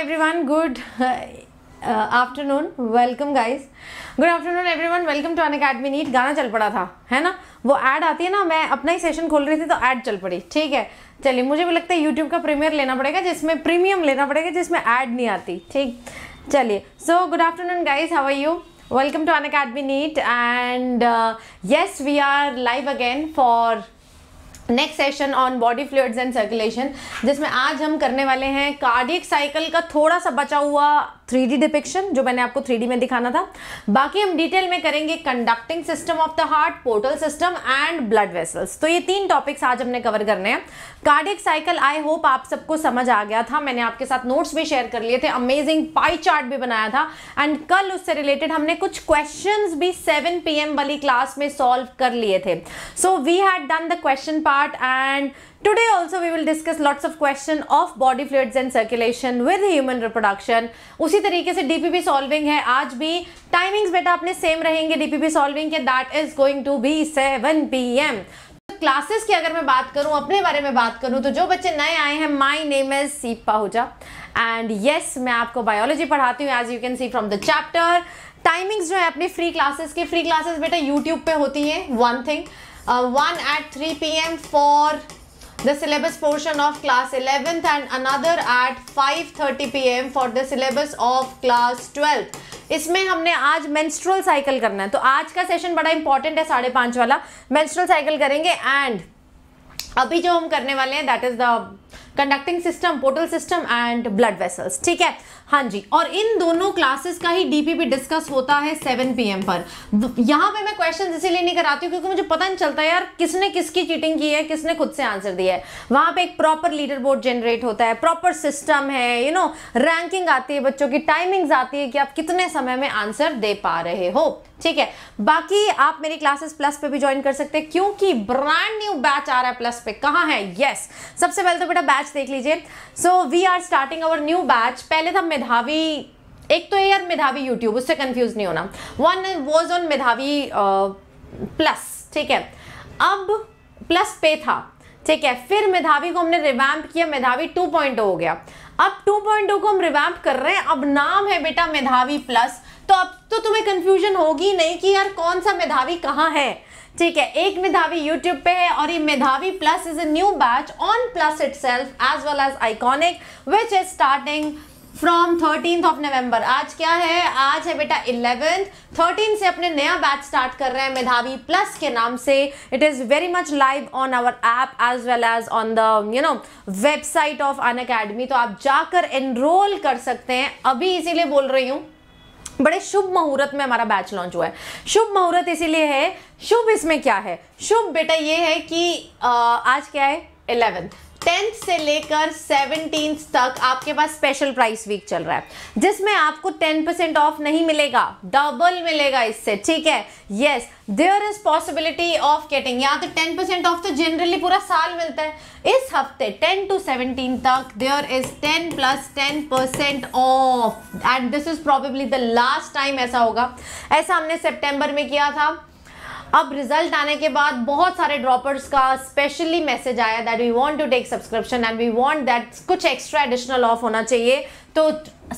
High everyone good afternoon welcome guys good afternoon everyone welcome to Unacademy NEET गाना चल पड़ा था है ना वो ऐड आती है ना मैं अपना ही सेशन खोल रही थी तो ऐड चल पड़ी ठीक है चलिए मुझे भी लगता है यूट्यूब का प्रीमियर लेना पड़ेगा जिसमें प्रीमियम लेना पड़ेगा जिसमें ऐड नहीं आती ठीक चलिए so good afternoon guys how are you welcome to Unacademy NEET and yes we are live again for next session on body fluids and circulation जिसमें आज हम करने वाले हैं कार्डिक साइकिल का थोड़ा सा बचा हुआ थ्री डी डिपिक्शन जो मैंने आपको थ्री डी में दिखाना था बाकी हम डिटेल में करेंगे conducting system of the heart portal system and blood vessels तो ये तीन टॉपिक्स आज हमने कवर करने हैं कार्डिक साइकिल आई होप आप सबको समझ आ गया था मैंने आपके साथ नोट्स भी शेयर कर लिए थे अमेजिंग पाई चार्ट भी बनाया था एंड कल उससे रिलेटेड हमने कुछ क्वेश्चन भी सेवन पी वाली क्लास में सॉल्व कर लिए थे so we had done the question part and Today also we will discuss lots of question of body fluids and circulation with human reproduction. उसी तरीके से DPP solving है आज भी timings बेटा अपने same रहेंगे DPP solving के that is going to be 7 p.m. Classes की अगर मैं बात करूं अपने बारे में बात करूं तो जो बच्चे नए आए हैं माय नेम इज सीप पाहुजा एंड यस मैं आपको बायोलॉजी पढ़ाती हूँ as you can see from the chapter timings जो है अपनी फ्री क्लासेस के फ्री क्लासेस बेटा यूट्यूब पे होती हैं one thing one eight three p m for the syllabus portion of class 11th and another at 5:30 pm for the syllabus of class 12th इसमें हमने आज मेंस्ट्रुअल साइकिल करना है तो आज का सेशन बड़ा इंपॉर्टेंट है साढ़े पांच वाला मेंस्ट्रुअल साइकिल करेंगे एंड अभी जो हम करने वाले हैं that is the conducting system portal system and blood vessels ठीक है हाँ जी और इन दोनों क्लासेस का ही डीपीपी डिस्कस होता है 7 पीएम पर यहाँ पे मैं क्वेश्चन इसीलिए नहीं कराती हूँ क्योंकि मुझे पता नहीं चलता यार किसने किसकी चीटिंग की है किसने खुद से आंसर दिया है वहाँ पे एक प्रॉपर लीडर बोर्ड जनरेट होता है प्रॉपर सिस्टम है you you know know, ranking आती है बच्चों की टाइमिंग्स आती है कि आप कितने समय में आंसर दे पा रहे हो ठीक है बाकी आप मेरी क्लासेस प्लस पे भी ज्वाइन कर सकते हैं क्योंकि ब्रांड न्यू बैच आ रहा है प्लस पे कहाँ है यस yes. सबसे पहले तो बेटा बैच देख लीजिए so we are starting our new batch पहले था तो मेधावी एक तो है यार मेधावी यूट्यूब उससे कंफ्यूज नहीं होना one was on Medhavi plus ठीक है अब प्लस पे था ठीक है फिर मेधावी को हमने रिवैम्प किया मेधावी 2.0 हो गया अब 2.0 को हम रिवैम्प कर रहे हैं अब नाम है बेटा मेधावी प्लस तो अब तो तुम्हें कंफ्यूजन होगी नहीं कि यार कौन सा मेधावी कहाँ है ठीक है एक मेधावी यूट्यूब पे है और ये Medhavi plus is a new batch on plus itself as well as iconic which is starting from thirteen of November आज क्या है आज है बेटा इलेवेंथ थर्टीन से अपने नया बैच स्टार्ट कर रहे हैं मेधावी प्लस के नाम से it is very much live on our app as well as on the you know website of Unacademy तो आप जाकर एनरोल कर सकते हैं अभी इसीलिए बोल रही हूँ बड़े शुभ मुहूर्त में हमारा बैच लॉन्च हुआ है शुभ मुहूर्त इसीलिए है शुभ इसमें क्या है शुभ बेटा ये है कि आ, आज क्या है इलेवेंथ टेंथ से लेकर सेवनटीन तक आपके पास स्पेशल प्राइस वीक चल रहा है जिसमें आपको टेन परसेंट ऑफ नहीं मिलेगा डबल मिलेगा इससे ठीक है yes there is possibility of getting यहाँ तो टेन परसेंट ऑफ तो जनरली पूरा साल मिलता है इस हफ्ते टेन टू सेवनटीन तक there is ten plus ten percent off and this is probably the last time ऐसा होगा ऐसा हमने सेप्टेम्बर में किया था अब रिजल्ट आने के बाद बहुत सारे ड्रॉपर्स का स्पेशली मैसेज आया that we want to take subscription and we want that कुछ एक्स्ट्रा एडिशनल ऑफ होना चाहिए तो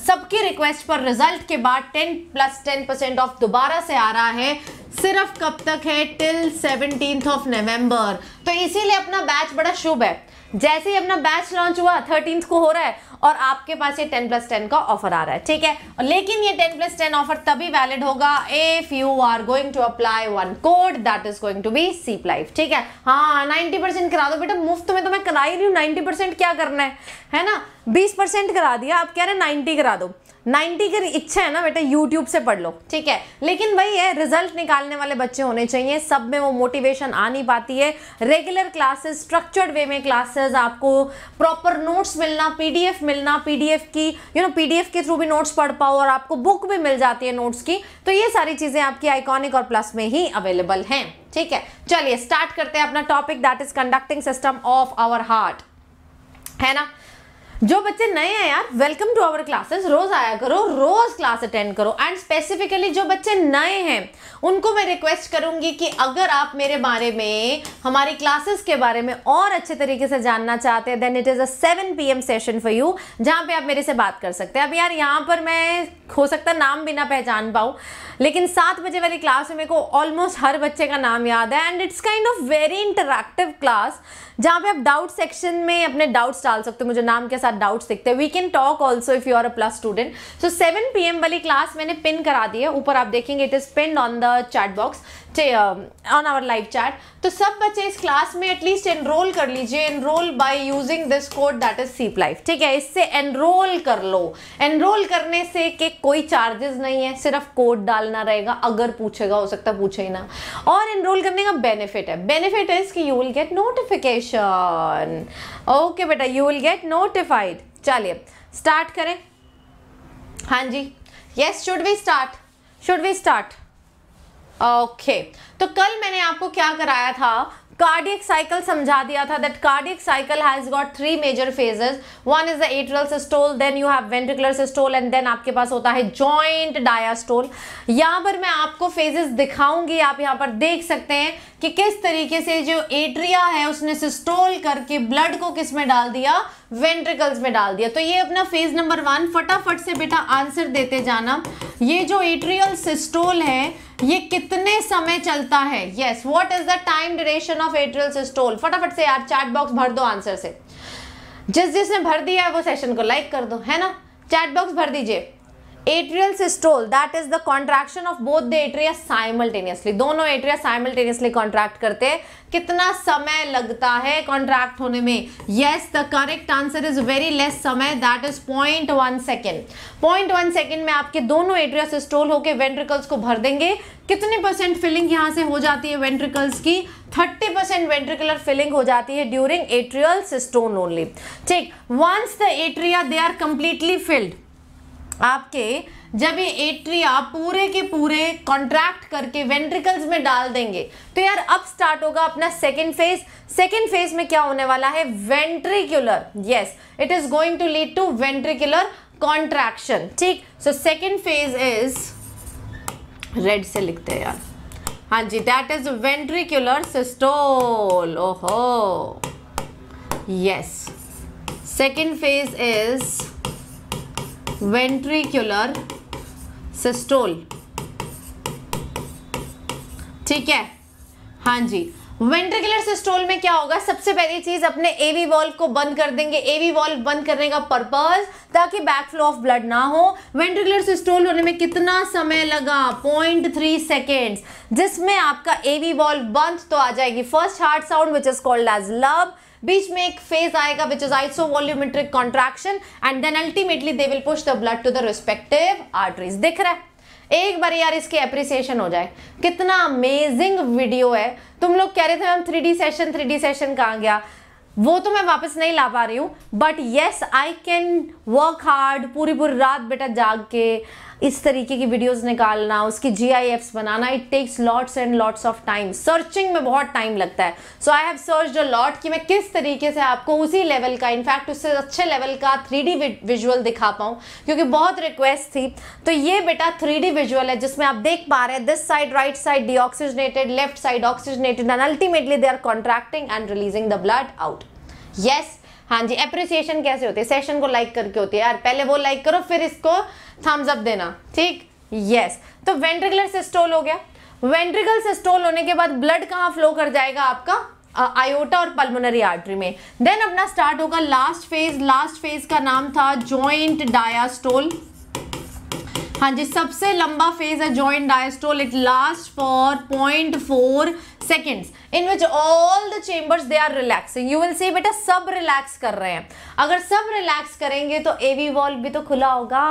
सबकी रिक्वेस्ट पर रिजल्ट के बाद 10 प्लस 10 परसेंट ऑफ दोबारा से आ रहा है सिर्फ कब तक है टिल सेवनटीन ऑफ नवंबर तो इसीलिए अपना बैच बड़ा शुभ है जैसे ही अपना बैच लॉन्च हुआ थर्टीन को हो रहा है और आपके पास ये टेन प्लस टेन का ऑफर आ रहा है ठीक है लेकिन ये टेन प्लस टेन ऑफर तभी वैलिड होगा if you are going to apply one code that is going to be seep life ठीक है हाँ नाइन्टी परसेंट करा दो बेटा मुफ्त में तो मैं करा ही रही हूँ नाइनटी परसेंट क्या करना है है ना बीस परसेंट करा दिया आप कह रहे हैं नाइनटी करा दो नाइन्टी की इच्छा है ना बेटा यूट्यूब से पढ़ लो ठीक है लेकिन वही है रिजल्ट निकालने वाले बच्चे होने चाहिए सब में वो मोटिवेशन आ नहीं पाती है रेगुलर क्लासेस स्ट्रक्चर्ड वे में क्लासेस आपको प्रॉपर नोट्स मिलना पीडीएफ मिलना पीडीएफ की यू नो पीडीएफ के थ्रू भी नोट्स पढ़ पाओ और आपको बुक भी मिल जाती है नोट्स की तो ये सारी चीज़ें आपकी आइकॉनिक और प्लस में ही अवेलेबल हैं ठीक है चलिए स्टार्ट करते हैं अपना topic that is conducting system of our heart है ना जो बच्चे नए हैं यार वेलकम टू आवर क्लासेस रोज आया करो रोज क्लास अटेंड करो एंड स्पेसिफिकली जो बच्चे नए हैं उनको मैं रिक्वेस्ट करूंगी कि अगर आप मेरे बारे में हमारी क्लासेस के बारे में और अच्छे तरीके से जानना चाहते हैं then it is a seven P session for you जहाँ पे आप मेरे से बात कर सकते हैं अब यार यहाँ पर मैं हो सकता है नाम भी ना पहचान पाऊँ लेकिन सात बजे वाली क्लास में मेरे को ऑलमोस्ट हर बच्चे का नाम याद है and it's kind of very interactive class जहाँ पे आप डाउट सेक्शन में अपने डाउट्स डाल सकते हो मुझे नाम के साथ डाउट्स दिखते हैं we can talk also if you are a plus student so seven P वाली क्लास मैंने पिन करा दी है ऊपर आप देखेंगे it is pin on the chat box on our live chat तो सब बच्चे इस क्लास में एटलीस्ट एनरोल कर लीजिए enrol by using this code that is seep life ठीक है इससे एनरोल कर लो एनरोल करने से के कोई चार्जेस नहीं है सिर्फ कोड डालना रहेगा अगर पूछेगा हो सकता पूछे ही ना और एनरोल करने का बेनिफिट है बेनिफिट इज कि you will get notification okay बेटा यू विल गेट नोटिफाइड चलिए स्टार्ट करें हाँ जी yes should we start should we start okay तो कल मैंने आपको क्या कराया था कार्डियक साइकिल समझा दिया था that cardiac cycle has got three major phases one is the atrial systole then you have ventricular systole and then आपके पास होता है जॉइंट डायास्टोल यहां पर मैं आपको फेजेस दिखाऊंगी आप यहां पर देख सकते हैं कि किस तरीके से जो एट्रिया है उसने सिस्टोल करके ब्लड को किस में डाल दिया वेंट्रिकल्स में डाल दिया तो ये अपना फेज नंबर वन फटाफट से बेटा आंसर देते जाना ये जो एट्रियल सिस्टोल है ये कितने समय चलता है yes what is the time duration of atrial systole फटाफट से यार चैट बॉक्स भर दो आंसर से जिस जिसने भर दिया है वो सेशन को लाइक कर दो है ना चैट बॉक्स भर दीजिए atrial systole that is the contraction of both the atria simultaneously दोनों एट्रिया साइमल्टेनियसली कॉन्ट्रैक्ट करते हैं कितना समय लगता है कॉन्ट्रैक्ट होने में yes the correct answer is very less समय that is point one second point one second में आपके दोनों एट्रिया सिस्टोल होकर वेंट्रिकल्स को भर देंगे कितने परसेंट फिलिंग यहाँ से हो जाती है वेंट्रिकल्स की 30% परसेंट वेंट्रिकुलर फिलिंग हो जाती है ड्यूरिंग एट्रियल सिस्टोन ओनली ठीक once the atria they are completely filled आपके जब ये एट्रिया पूरे के पूरे कॉन्ट्रैक्ट करके वेंट्रिकल्स में डाल देंगे तो यार अब स्टार्ट होगा अपना सेकेंड फेज सेकेंड फेज में क्या होने वाला है ventricular yes it is going to lead to ventricular contraction ठीक so second phase is red से लिखते हैं यार हाँ जी दैट इज वेंट्रिकुलर सिस्टोल ओहो yes second phase is ventricular systole ठीक है हाँ जी वेंट्रिकुलर सिस्टोल में क्या होगा सबसे पहली चीज अपने एवी वॉल्व को बंद कर देंगे एवी वॉल्व बंद करने का पर्पज ताकि बैक फ्लो ऑफ ब्लड ना हो वेंट्रिकुलर सिस्टोल होने में कितना समय लगा 0.3 थ्री सेकेंड जिसमें आपका एवी वॉल्व बंद तो आ जाएगी first heart sound which is called as lub बीच में एक फेज आएगा which is isovolumetric contraction and then ultimately they will push the blood to the respective arteries दिख रहा है एक बार यार इसकी एप्रिसिएशन हो जाए कितना अमेजिंग वीडियो है तुम लोग कह रहे थे ma'am three session three session कहाँ गया वो तो मैं वापस नहीं ला पा रही हूँ but yes I can work hard पूरी पूरी रात बेटा जाग के इस तरीके की वीडियोस निकालना उसकी जी बनाना it takes lots and lots of time searching में बहुत टाइम लगता है so I have search a lot कि मैं किस तरीके से आपको उसी लेवल का इनफैक्ट उससे अच्छे लेवल का थ्री विजुअल दिखा पाऊँ क्योंकि बहुत रिक्वेस्ट थी तो ये बेटा थ्री विजुअल है जिसमें आप देख पा रहे हैं this side right side oxygenated left side oxygenated and ultimately they are contracting and releasing the blood out yes हाँ जी अप्रिसिएशन कैसे होते हैं सेशन को लाइक करके होते हैं यार पहले वो लाइक करो फिर इसको थम्स अप देना ठीक यस yes. तो वेंट्रिकुलर सिस्टोल हो गया वेंट्रिकल सिस्टोल होने के बाद ब्लड कहाँ फ्लो कर जाएगा आपका आयोटा और पल्मोनरी आर्टरी में देन अपना स्टार्ट होगा लास्ट फेज लास्ट फेज का नाम था जॉइंट डायास्टोल हाँ जी सबसे लंबा फेज है joint diastole it last for point four seconds in which all the chambers they are relaxing you will see बेटा सब रिलैक्स कर रहे हैं अगर सब रिलैक्स करेंगे तो एवी वॉल्व भी तो खुला होगा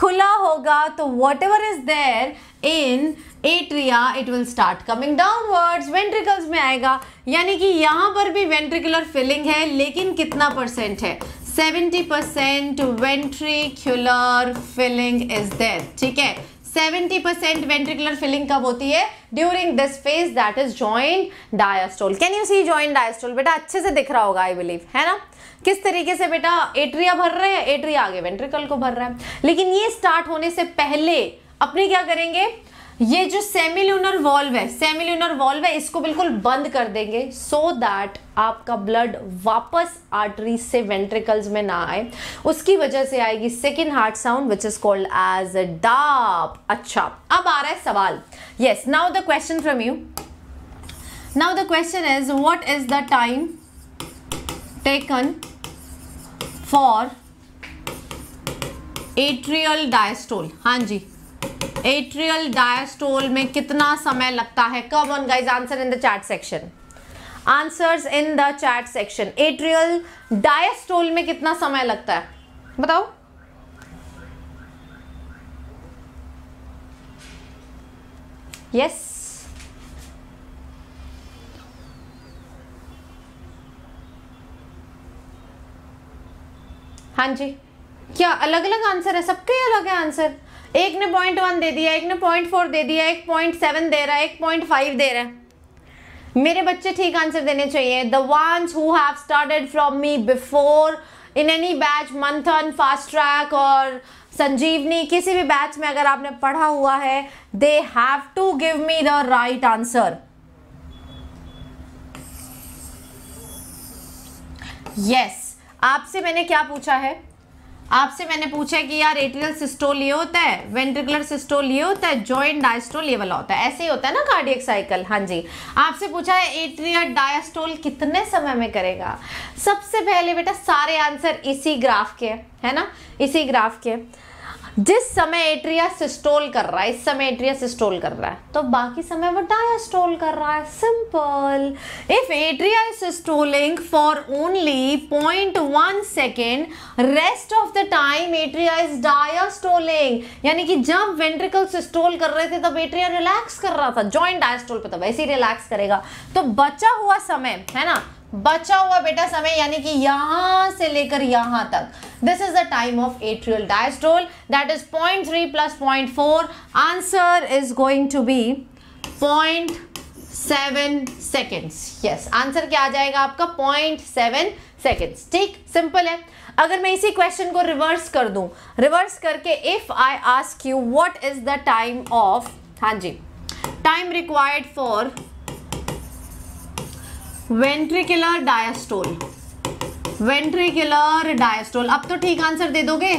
खुला होगा तो whatever is there in atria it will start coming downwards ventricles में आएगा यानी कि यहाँ पर भी वेंट्रिकुलर फिलिंग है लेकिन कितना परसेंट है percent ventricular filling is there ठीक है 70% ventricular फिलिंग कब होती है during this phase that is joint diastole can you see joint diastole बेटा अच्छे से दिख रहा होगा आई बिलीव है ना किस तरीके से बेटा एट्रिया भर रहे हैं एट्रिया आगे वेंट्रिकल को भर रहा है लेकिन ये स्टार्ट होने से पहले अपने क्या करेंगे ये जो सेमिल्यूनर वॉल्व है सेमिल्यूनर वॉल्व है इसको बिल्कुल बंद कर देंगे सो so दैट आपका ब्लड वापस आर्टरी से वेंट्रिकल्स में ना आए उसकी वजह से आएगी second heart sound which is called as a dub अच्छा अब आ रहा है सवाल yes now the question from you now the question is what is the time taken for atrial diastole हाँ जी एट्रियल डायस्टोल में कितना समय लगता है come on guys answer in the chat section answers in the chat section atrial diastole में कितना समय लगता है बताओ यस yes. हाँ जी क्या अलग अलग आंसर है सबके अलग है आंसर एक ने पॉइंट वन दे दिया एक ने पॉइंट फोर दे दिया एक पॉइंट सेवन दे रहा है एक पॉइंट फाइव दे रहा है मेरे बच्चे ठीक आंसर देने चाहिए the ones who have started from me before in any batch Manthan fast track और संजीवनी किसी भी बैच में अगर आपने पढ़ा हुआ है they have to give me the right answer yes आपसे मैंने क्या पूछा है आपसे मैंने पूछा कि यार एट्रियल सिस्टोल ये होता है वेंट्रिकुलर सिस्टोल ये होता है जॉइंट डायस्टोल ये वाला होता है ऐसे ही होता है ना कार्डियक साइकिल हाँ जी आपसे पूछा है एट्रिया डायस्टोल कितने समय में करेगा सबसे पहले बेटा सारे आंसर इसी ग्राफ के है ना इसी ग्राफ के जिस समय एट्रिया सिस्टोल कर रहा है इस समय एट्रिया सिस्टोल कर रहा है तो बाकी समय वो डायस्टोल कर रहा है simple if atria is systoling for only point one second rest of the time atria is diastoling यानी कि जब वेंट्रिकल सिस्टोल कर रहे थे तब एट्रिया रिलैक्स कर रहा था जॉइंट डायस्टोल पे तब ऐसे ही रिलैक्स करेगा तो बचा हुआ समय है ना बचा हुआ बेटा समय यानी कि यहां से लेकर यहां तक this is the time of atrial diastole that is point three plus point four answer is going to be point seven seconds yes answer क्या आ जाएगा आपका पॉइंट सेवन सेकेंड्स ठीक सिंपल है अगर मैं इसी क्वेश्चन को रिवर्स कर दूं रिवर्स करके if I ask you what is the time of हाँ जी time required for ventricular diastole ventricular diastole अब तो ठीक आंसर दे दोगे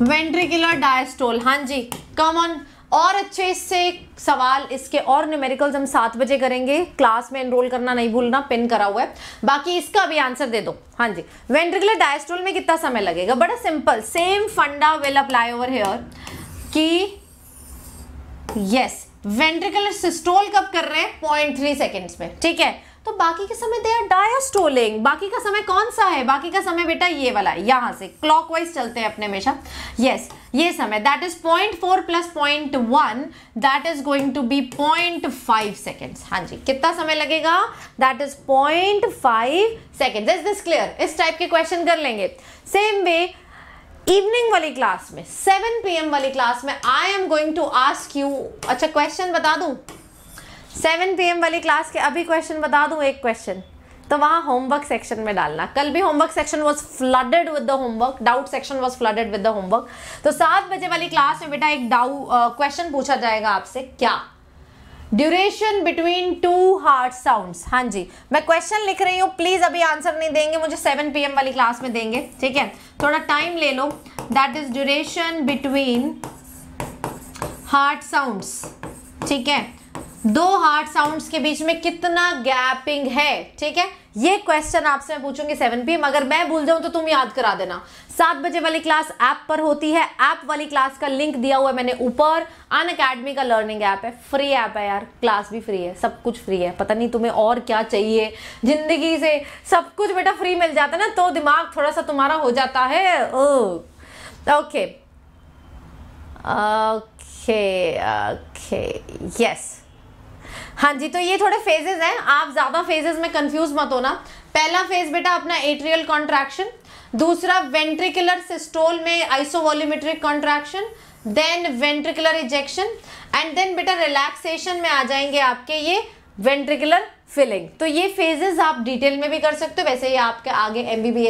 वेंट्रिकुलर डायस्टोल हाँ जी कम ऑन और अच्छे से सवाल इसके और न्यूमेरिकल्स हम सात बजे करेंगे क्लास में एनरोल करना नहीं भूलना पिन करा हुआ है बाकी इसका भी आंसर दे दो हाँ जी वेंट्रिकुलर डायस्टोल में कितना समय लगेगा बड़ा सिंपल सेम फंडा विल अप्लाई ओवर हेयर कि यस वेंट्रिकुलर सिस्टोल कब कर रहे हैं पॉइंट थ्री सेकेंड्स में ठीक है तो बाकी के समय दे आर डायस्टोलिंग बाकी का समय कौन सा है बाकी का समय बेटा ये वाला है यहां से क्लॉकवाइज चलते हैं अपने हमेशा यस yes, ये समय that is point four plus point one that is going to be point five seconds हाँ जी कितना समय लगेगा that is point five second is this clear इस टाइप के क्वेश्चन कर लेंगे सेम वे इवनिंग वाली क्लास में सेवन पी वाली क्लास में I am going to ask you अच्छा क्वेश्चन बता दू सेवन पी वाली क्लास के अभी क्वेश्चन बता दूँ एक क्वेश्चन तो वहाँ होमवर्क सेक्शन में डालना कल भी homework section was flooded with the homework doubt section was flooded with the homework तो सात बजे वाली क्लास में बेटा एक डाउट क्वेश्चन पूछा जाएगा आपसे क्या duration between two heart sound हाँ जी मैं क्वेश्चन लिख रही हूँ प्लीज़ अभी आंसर नहीं देंगे मुझे पी एम वाली क्लास में देंगे ठीक है थोड़ा टाइम ले लो that is duration between heart sound ठीक है दो हार्ड साउंड्स के बीच में कितना गैपिंग है ठीक है ये क्वेश्चन आपसे मैं पूछूंगी सेवन पी अगर मैं भूल जाऊं तो तुम याद करा देना सात बजे वाली क्लास ऐप पर होती है ऐप वाली क्लास का लिंक दिया हुआ है मैंने ऊपर अन अकेडमी का लर्निंग ऐप है फ्री ऐप है यार क्लास भी फ्री है सब कुछ फ्री है पता नहीं तुम्हें और क्या चाहिए जिंदगी से सब कुछ बेटा फ्री मिल जाता है ना तो दिमाग थोड़ा सा तुम्हारा हो जाता है ओके ओके ओके यस हाँ जी तो ये थोड़े फेजेस हैं आप ज़्यादा फेजेस में कंफ्यूज मत होना पहला फेज बेटा अपना एट्रियल कॉन्ट्रैक्शन दूसरा वेंट्रिकुलर सिस्टोल में isovolumetric contraction then ventricular ejection and then बेटा रिलैक्सेशन में आ जाएंगे आपके ये वेंट्रिकुलर फिलिंग तो ये फेजेस आप डिटेल में भी कर सकते हो वैसे ही आपके आगे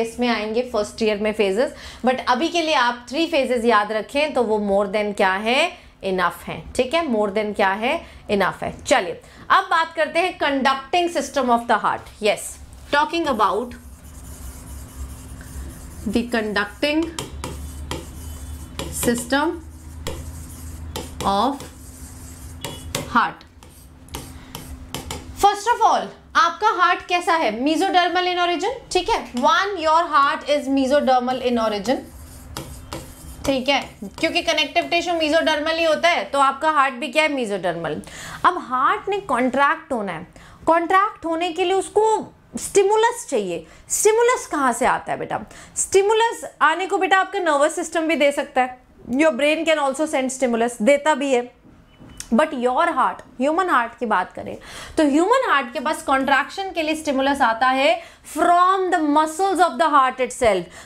एस में आएंगे फर्स्ट ईयर में फेजेस बट अभी के लिए आप थ्री फेजेस याद रखें तो वो मोर देन क्या है इनफ है ठीक है मोर देन क्या है इनफ है चलिए अब बात करते हैं conducting system of the heart yes talking about the conducting system of heart first of all आपका हार्ट कैसा है मीजोडर्मल इन ओरिजिन ठीक है one your heart is mesodermal in origin ठीक है क्योंकि कनेक्टिव टिश्यू मीजोडर्मल ही होता है तो आपका हार्ट भी क्या है मीजोडर्मल अब हार्ट ने कॉन्ट्रैक्ट होना है कॉन्ट्रैक्ट होने के लिए उसको स्टिमुलस चाहिए स्टिमुलस कहाँ से आता है बेटा स्टिमुलस आने को बेटा आपका नर्वस सिस्टम भी दे सकता है your brain can also send stimulus देता भी है but your heart human heart की बात करें तो ह्यूमन हार्ट के पास कॉन्ट्रैक्शन के लिए स्टिमुलस आता है from the muscles of the heart it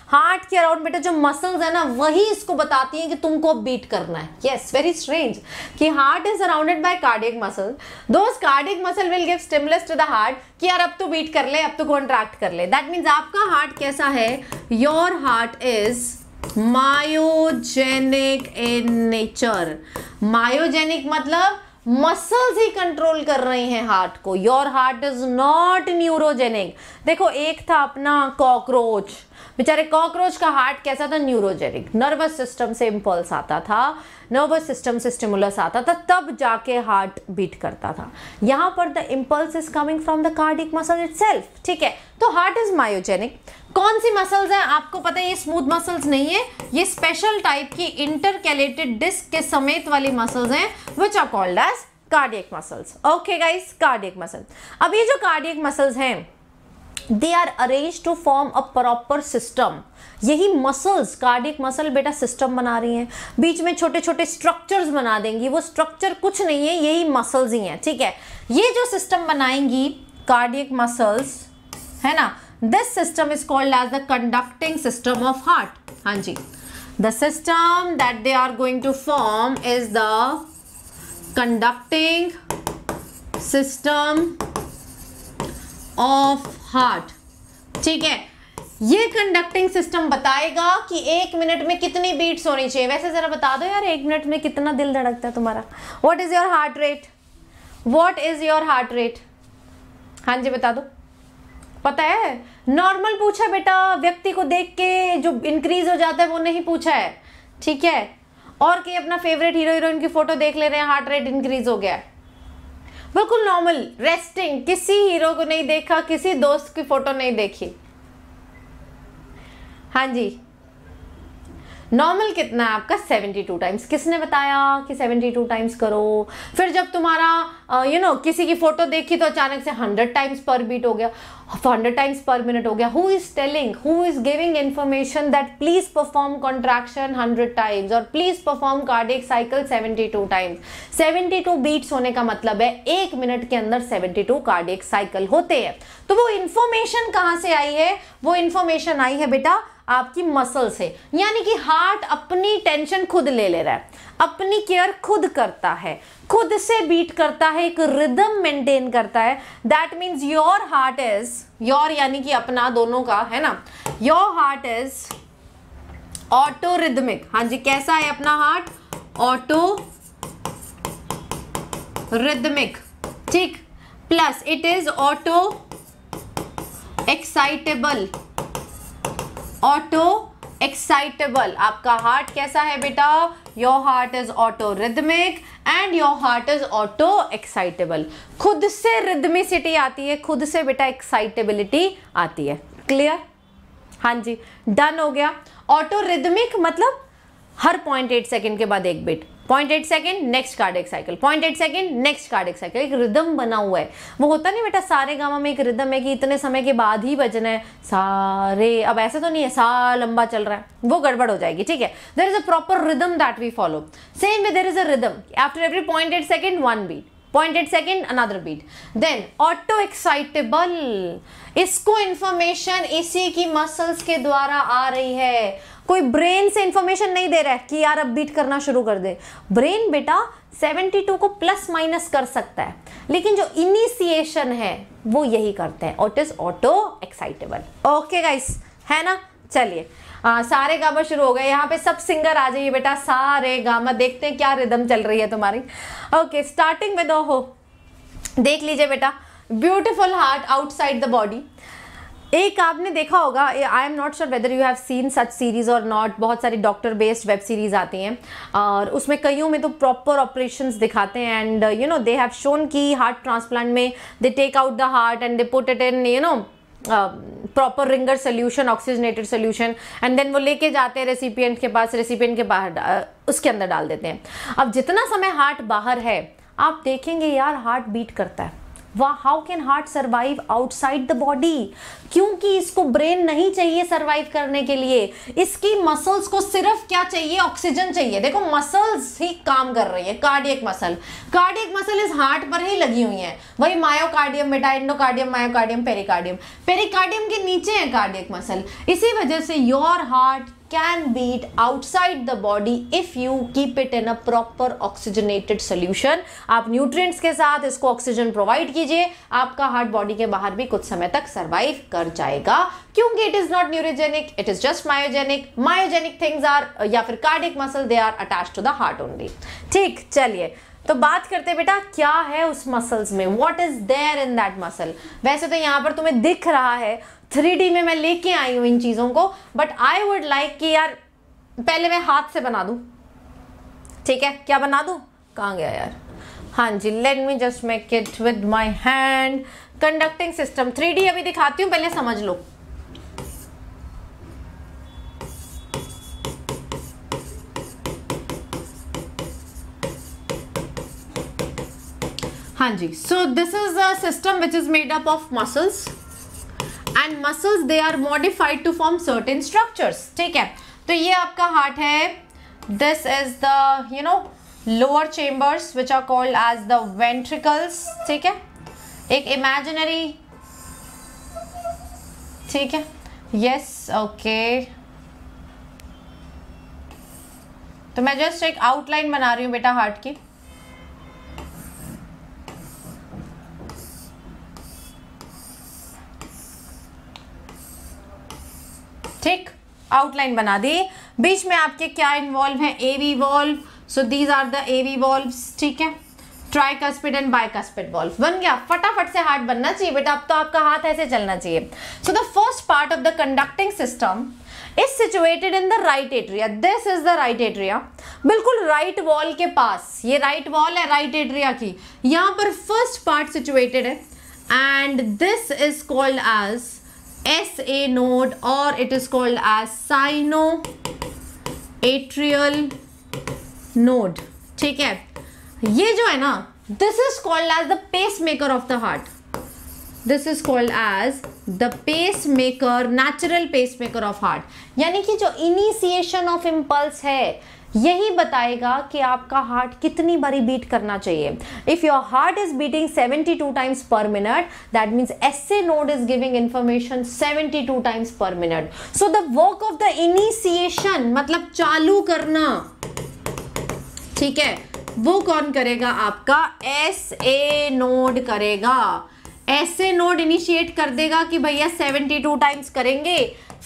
heart के अराउंड बेटा जो मसल्स है ना वही इसको बताती है कि तुमको बीट करना है येस वेरी स्ट्रेंज कि heart is arounded by cardiac muscle those cardiac muscle will give stimulus to the heart कि यार अब तो बीट कर ले अब तो कॉन्ट्रैक्ट कर ले दैट मीन्स आपका हार्ट कैसा है your heart is myogenic in nature myogenic मतलब मसल्स ही कंट्रोल कर रही हैं हार्ट को your heart is not neurogenic देखो एक था अपना कॉकरोच बेचारे कॉकरोच का हार्ट कैसा था न्यूरोजेनिक नर्वस सिस्टम से इम्पल्स आता था नर्वस सिस्टम से स्टिमुलस आता था तब जाके हार्ट बीट करता था यहाँ पर the impulse is coming from the cardiac muscle it ठीक है तो हार्ट इज मायोजेनिक कौन सी मसल्स है आपको पता है ये स्मूथ मसल्स नहीं है ये स्पेशल टाइप की इंटरकैलेटेड डिस्क के समेत वाली मसल्स हैं which are called as cardiac muscles okay guys cardiac muscle अब ये जो कार्डियक मसल्स हैं they are arrange to form a proper system यही मसल्स कार्डिक मसल बेटा सिस्टम बना रही हैं बीच में छोटे छोटे स्ट्रक्चर्स बना देंगी वो स्ट्रक्चर कुछ नहीं है यही मसल्स ही हैं ठीक है ये जो सिस्टम बनाएंगी कार्डिक मसल्स है ना this system is called as the conducting system of heart हाँ जी the system that they are going to form is the conducting system of heart ठीक है ये कंडक्टिंग सिस्टम बताएगा कि एक मिनट में कितनी बीट्स होनी चाहिए वैसे ज़रा बता दो यार एक मिनट में कितना दिल धड़कता है तुम्हारा what is your heart rate what is your heart rate हाँ जी बता दो पता है नॉर्मल पूछा बेटा व्यक्ति को देख के जो इंक्रीज हो जाता है वो नहीं पूछा है ठीक है और कि अपना फेवरेट हीरो हीरोइन की फोटो देख ले रहे हैं हार्ट रेट इंक्रीज हो गया है बिल्कुल नॉर्मल रेस्टिंग किसी हीरो को नहीं देखा किसी दोस्त की फोटो नहीं देखी हाँ जी नॉर्मल कितना है आपका 72 टाइम्स किसने बताया कि 72 टाइम्स करो फिर जब तुम्हारा यू नो किसी की फ़ोटो देखी तो अचानक से 100 टाइम्स पर बीट हो गया 100 टाइम्स पर मिनट हो गया who is telling who is giving information that please perform contraction 100 times और please perform cardiac cycle seventy times seventy beats होने का मतलब है एक मिनट के अंदर सेवेंटी टू कार्डिक साइकिल होते हैं तो वो इन्फॉर्मेशन कहाँ से आई है वो इन्फॉर्मेशन आई है बेटा आपकी मसल से यानी कि हार्ट अपनी टेंशन खुद ले ले रहा है अपनी केयर खुद करता है खुद से बीट करता है एक रिदम मेंटेन करता है that means your heart is your यानी कि अपना दोनों का है ना your heart is auto rhythmic हाँ जी कैसा है अपना हार्ट ऑटो रिदमिक ठीक plus it is auto excitable auto excitable आपका हार्ट कैसा है बेटा your heart is auto rhythmic and your heart is auto excitable खुद से रिदमिसिटी आती है खुद से बेटा एक्साइटेबिलिटी आती है क्लियर हाँ जी डन हो गया ऑटो रिदमिक मतलब हर पॉइंट एट सेकेंड के बाद एक beat point eight second next cardiac cycle point eight second next cardiac cycle एक रिदम बना हुआ है वो होता नहीं बेटा सारे गामा में एक रिदम है कि इतने समय के बाद ही बजना है सारे अब ऐसे तो नहीं है सा लंबा चल रहा है वो गड़बड़ हो जाएगी ठीक है there is a proper rhythm that we follow same way there is a rhythm after every point eight second one beat point eight second another beat then auto excitable इसको इंफॉर्मेशन इसी की मसल्स के द्वारा आ रही है कोई brain से information नहीं दे रहा है कि यार अब बीट करना शुरू कर दे ब्रेन बेटा 72 को प्लस माइनस कर सकता है लेकिन जो इनिशिएशन है वो यही करते हैं ऑट is auto excitable okay guys है ना चलिए आ, सारे गामा शुरू हो गए यहाँ पे सब सिंगर आ जाइए बेटा सारे गामा देखते हैं क्या रिदम चल रही है तुम्हारी ओके स्टार्टिंग विद हो देख लीजिए बेटा beautiful heart outside the body एक आपने देखा होगा I am not sure whether you have seen such series or not बहुत सारी डॉक्टर बेस्ड वेब सीरीज़ आती हैं और उसमें कईयों में तो प्रॉपर ऑपरेशन दिखाते हैं and you know they have shown की हार्ट ट्रांसप्लांट में they take out the heart and they put it in you know proper Ringer solution oxygenated solution and then वो लेके जाते हैं रेसिपियंट के पास रेसिपियंट के बाहर uh, उसके अंदर डाल देते हैं अब जितना समय हार्ट बाहर है आप देखेंगे यार हार्ट बीट करता है वाह how can heart survive outside the body क्योंकि इसको ब्रेन नहीं चाहिए सर्वाइव करने के लिए इसकी मसल्स को सिर्फ क्या चाहिए ऑक्सीजन चाहिए देखो मसल्स ही काम कर रही है कार्डियक मसल कार्डियक मसल इस हार्ट पर ही लगी हुई है वही मायोकार्डियम मेटाइंडोकार्डियम मायोकार्डियम पेरिकार्डियम पेरिकार्डियम के नीचे है कार्डियक मसल इसी वजह से your heart can beat outside the body if you keep it in a proper oxygenated solution आप nutrients के साथ इसको oxygen provide कीजिए आपका heart body के बाहर भी कुछ समय तक survive कर जाएगा क्योंकि it is not neurogenic it is just myogenic myogenic things are या फिर cardiac muscle they are attached to the heart only ठीक चलिए तो बात करते बेटा क्या है उस मसल्स में what is there in that muscle वैसे तो यहाँ पर तुम्हें दिख रहा है थ्री में मैं लेके आई हूँ इन चीज़ों को बट आई वुड लाइक कि यार पहले मैं हाथ से बना दूँ ठीक है क्या बना दूँ कहाँ गया यार हाँ जी let me just make it with my hand conducting system three अभी दिखाती हूँ पहले समझ लो हाँ जी so this is a system which is made up of muscles and muscles they are modified to form certain structures ठीक है तो ये आपका हार्ट है this is the you know lower chambers which are called as the ventricles ठीक है एक imaginary ठीक है यस yes, ओके okay. तो मैं जस्ट एक आउटलाइन बना रही हूँ बेटा हार्ट की ठीक आउटलाइन बना दी बीच में आपके क्या इन्वॉल्व है A V valve so these are the A V valve ठीक है tricuspid and bicuspid valve बन गया फटाफट से हार्ट बनना चाहिए बेटा अब तो आपका हाथ ऐसे चलना चाहिए so the first part of the conducting system is situated in the right atria this is the right atria बिल्कुल राइट right वॉल के पास ये राइट right वॉल है राइट right एट्रिया की यहाँ पर फर्स्ट पार्ट सिचुएटेड है and this is called as S A node or it is called as sino atrial node ठीक है ये जो है ना this is called as the pacemaker of the heart this is called as the pacemaker natural pacemaker of heart यानी कि जो initiation of impulse है यही बताएगा कि आपका हार्ट कितनी बारी बीट करना चाहिए if your heart is beating 72 times per minute that means A node is giving information 72 times per minute so the work of the initiation मतलब चालू करना ठीक है वो कौन करेगा आपका एस ए नोड करेगा ए नोड इनिशिएट कर देगा कि भैया 72 टाइम्स करेंगे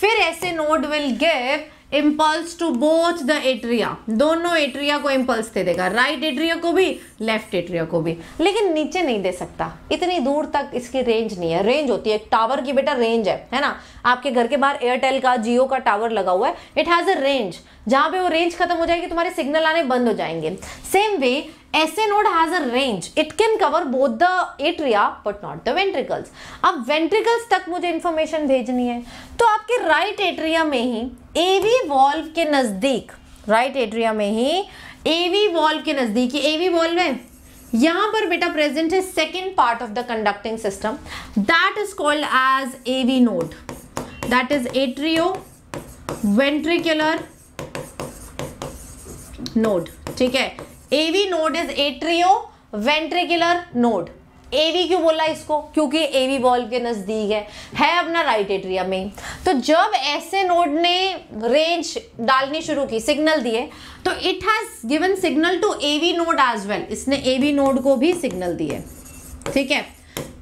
फिर S A node will give impulse to both the atria दोनों एट्रिया को इम्पल्स दे देगा राइट right एट्रिया को भी लेफ्ट एट्रिया को भी लेकिन नीचे नहीं दे सकता इतनी दूर तक इसकी रेंज नहीं है रेंज होती है टावर की बेटा रेंज है है ना आपके घर के बाहर एयरटेल का जियो का टावर लगा हुआ है इट हैज़ अ रेंज जहां पे वो रेंज खत्म हो जाएगी तुम्हारे सिग्नल आने बंद हो जाएंगे same way S A node has a range it can cover both the atria but not the ventricles अब वेंट्रिकल्स तक मुझे इंफॉर्मेशन भेजनी है तो आपके राइट right एट्रिया में ही एवी वॉल्व के नजदीक राइट right एट्रिया में ही एवी वॉल्व के नजदीक एवी वॉल्व है यहां पर बेटा प्रेजेंट है second part of the conducting system that is called as AV node that is atrioventricular node ठीक है AV node is atrioventricular node AV क्यों बोला इसको क्योंकि एवी बॉल्व के नज़दीक है है अपना राइट एट्रिया में तो जब ऐसे नोड ने रेंज डालनी शुरू की सिग्नल दिए तो it has given signal to AV node as well इसने एवी नोड को भी सिग्नल दिए ठीक है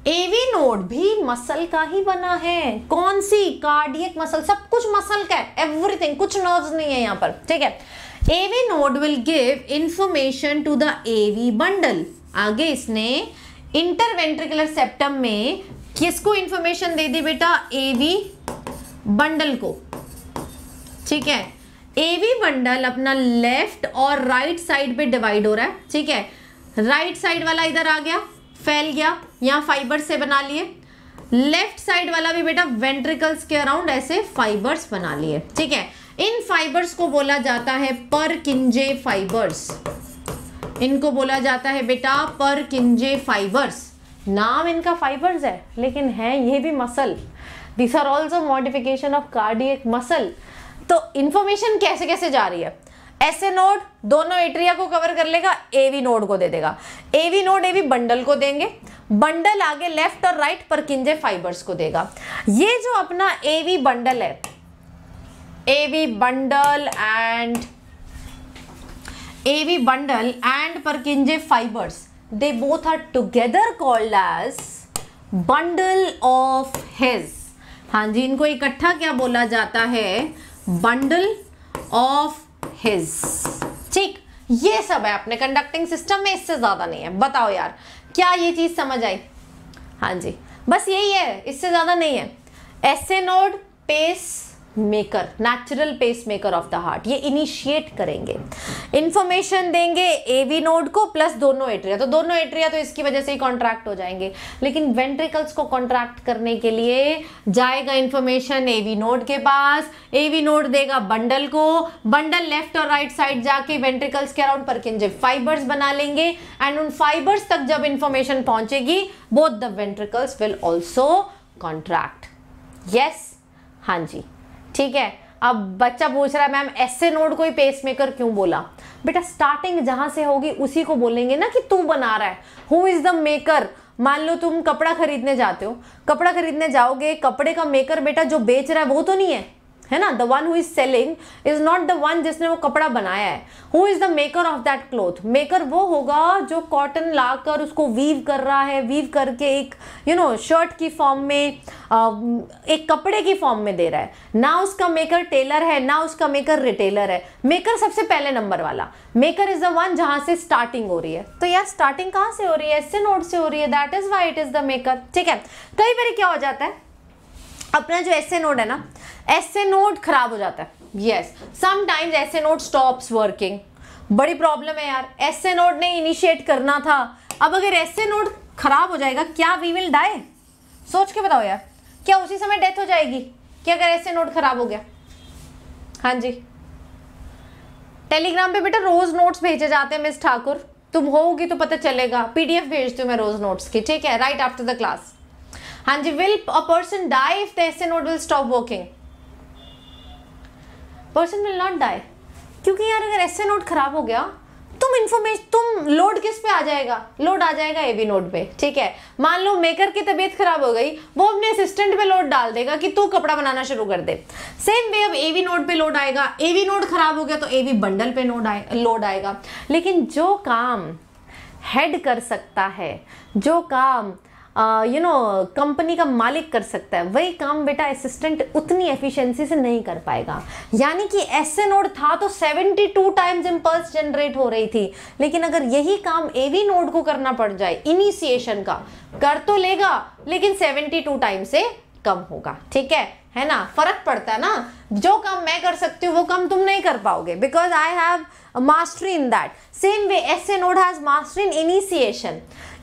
एवी नोड भी मसल का ही बना है कौन सी कार्डियक मसल सब कुछ मसल का है एवरीथिंग कुछ नर्व्स नहीं है यहां पर ठीक है AV node will give information to the AV bundle. आगे इसने इंटरवेंट्रिकुलर सेप्टम में किसको इंफॉर्मेशन दे दी बेटा एवी बंडल को ठीक है एवी बंडल अपना लेफ्ट और राइट साइड पे डिवाइड हो रहा है ठीक है राइट साइड वाला इधर आ गया फैल गया यहाँ फाइबर से बना लिए लेफ्ट साइड वाला भी बेटा वेंट्रिकल्स के अराउंड ऐसे फाइबर्स बना लिए ठीक है इन फाइबर्स को बोला जाता है पर किंजे फाइबर्स इनको बोला जाता है बेटा पर किंजे फाइबर्स नाम इनका फाइबर्स है लेकिन है ये भी muscle this are also modification of cardiac muscle तो इन्फॉर्मेशन कैसे कैसे जा रही है एस ए नोड दोनों एट्रिया को कवर कर लेगा एवी नोड को दे देगा एवी नोड एवी बंडल को देंगे बंडल आगे लेफ्ट और राइट पर किंजे फाइबर्स को देगा ये जो अपना एवी बंडल है AV bundle and AV bundle and Purkinje fibers. They both are together called as bundle of his. हाँ जी इनको इकट्ठा क्या बोला जाता है बंडल ऑफ हिज ठीक ये सब है अपने कंडक्टिंग सिस्टम में इससे ज़्यादा नहीं है बताओ यार क्या ये चीज़ समझ आई हाँ जी बस यही है इससे ज़्यादा नहीं है SA node pacemaker natural pacemaker of the heart ये इनिशिएट करेंगे इन्फॉर्मेशन देंगे एवी नोड को प्लस दोनों एट्रिया तो दोनों एट्रिया तो इसकी वजह से ही कॉन्ट्रैक्ट हो जाएंगे लेकिन वेंट्रिकल्स को कॉन्ट्रैक्ट करने के लिए जाएगा इंफॉर्मेशन एवी नोड के पास एवी नोड देगा बंडल को बंडल लेफ्ट और राइट साइड जाके वेंट्रिकल्स के अराउंड परकिंजे फाइबर्स बना लेंगे एंड उन फाइबर्स तक जब इन्फॉर्मेशन पहुंचेगी both the ventricles will also contract yes हाँ जी ठीक है अब बच्चा पूछ रहा है मैम ऐसे नोड कोई पेस मेकर क्यों बोला बेटा स्टार्टिंग जहां से होगी उसी को बोलेंगे ना कि तू बना रहा है हु इज द मेकर मान लो तुम कपड़ा खरीदने जाते हो कपड़ा खरीदने जाओगे कपड़े का मेकर बेटा जो बेच रहा है वो तो नहीं है है ना the one who is selling is not the one जिसने वो कपड़ा बनाया है who is the maker of that cloth maker वो होगा जो कॉटन लाकर उसको वीव कर रहा है वीव करके एक यू नो शर्ट की फॉर्म में um, एक कपड़े की फॉर्म में दे रहा है ना उसका मेकर टेलर है ना उसका मेकर रिटेलर है मेकर सबसे पहले नंबर वाला मेकर इज द वन जहां से स्टार्टिंग हो रही है तो यार स्टार्टिंग कहाँ से हो रही है नोट से हो रही है that is why it is the maker ठीक है कई बार क्या हो जाता है अपना जो एस नोड है ना एस नोड खराब हो जाता है yes sometimes S node stops working बड़ी प्रॉब्लम है यार एस नोड ने इनिशिएट करना था अब अगर एस नोड खराब हो जाएगा क्या वी विल डाई सोच के बताओ यार क्या उसी समय डेथ हो जाएगी कि अगर ऐसे नोट खराब हो गया हाँ जी टेलीग्राम पे बेटा रोज नोट्स भेजे जाते हैं मिस ठाकुर तुम होगी तो पता चलेगा पीडीएफ भेजती हूँ मैं रोज नोट्स की ठीक है राइट आफ्टर द क्लास हाँ जी will a person die if the S A node will stop working person will not die क्योंकि यार अगर एस ए नोट खराब हो गया तुम इन्फॉर्मेशन तुम लोड किस पे आ जाएगा लोड आ जाएगा ए बी नोट पे ठीक है मान लो मेकर की तबीयत खराब हो गई वो अपने असिस्टेंट पे लोड डाल देगा कि तू कपड़ा बनाना शुरू कर दे सेम वे अब ए बी नोट पे लोड आएगा ए बी नोट खराब हो गया तो ए बी बंडल पे नोड आए लोड आएगा लेकिन जो काम हेड कर सकता है जो काम यू नो कंपनी का मालिक कर सकता है वही काम बेटा असिस्टेंट उतनी एफिशिएंसी से नहीं कर पाएगा यानी कि एस नोड था तो 72 टाइम्स इम्पल्स जनरेट हो रही थी लेकिन अगर यही काम एवी नोड को करना पड़ जाए इनिशिएशन का कर तो लेगा लेकिन 72 टाइम से कम होगा ठीक है है ना फर्क पड़ता है ना जो काम मैं कर सकती हूँ वो काम तुम नहीं कर पाओगे because I have mastery in that same way S A node has mastery in initiation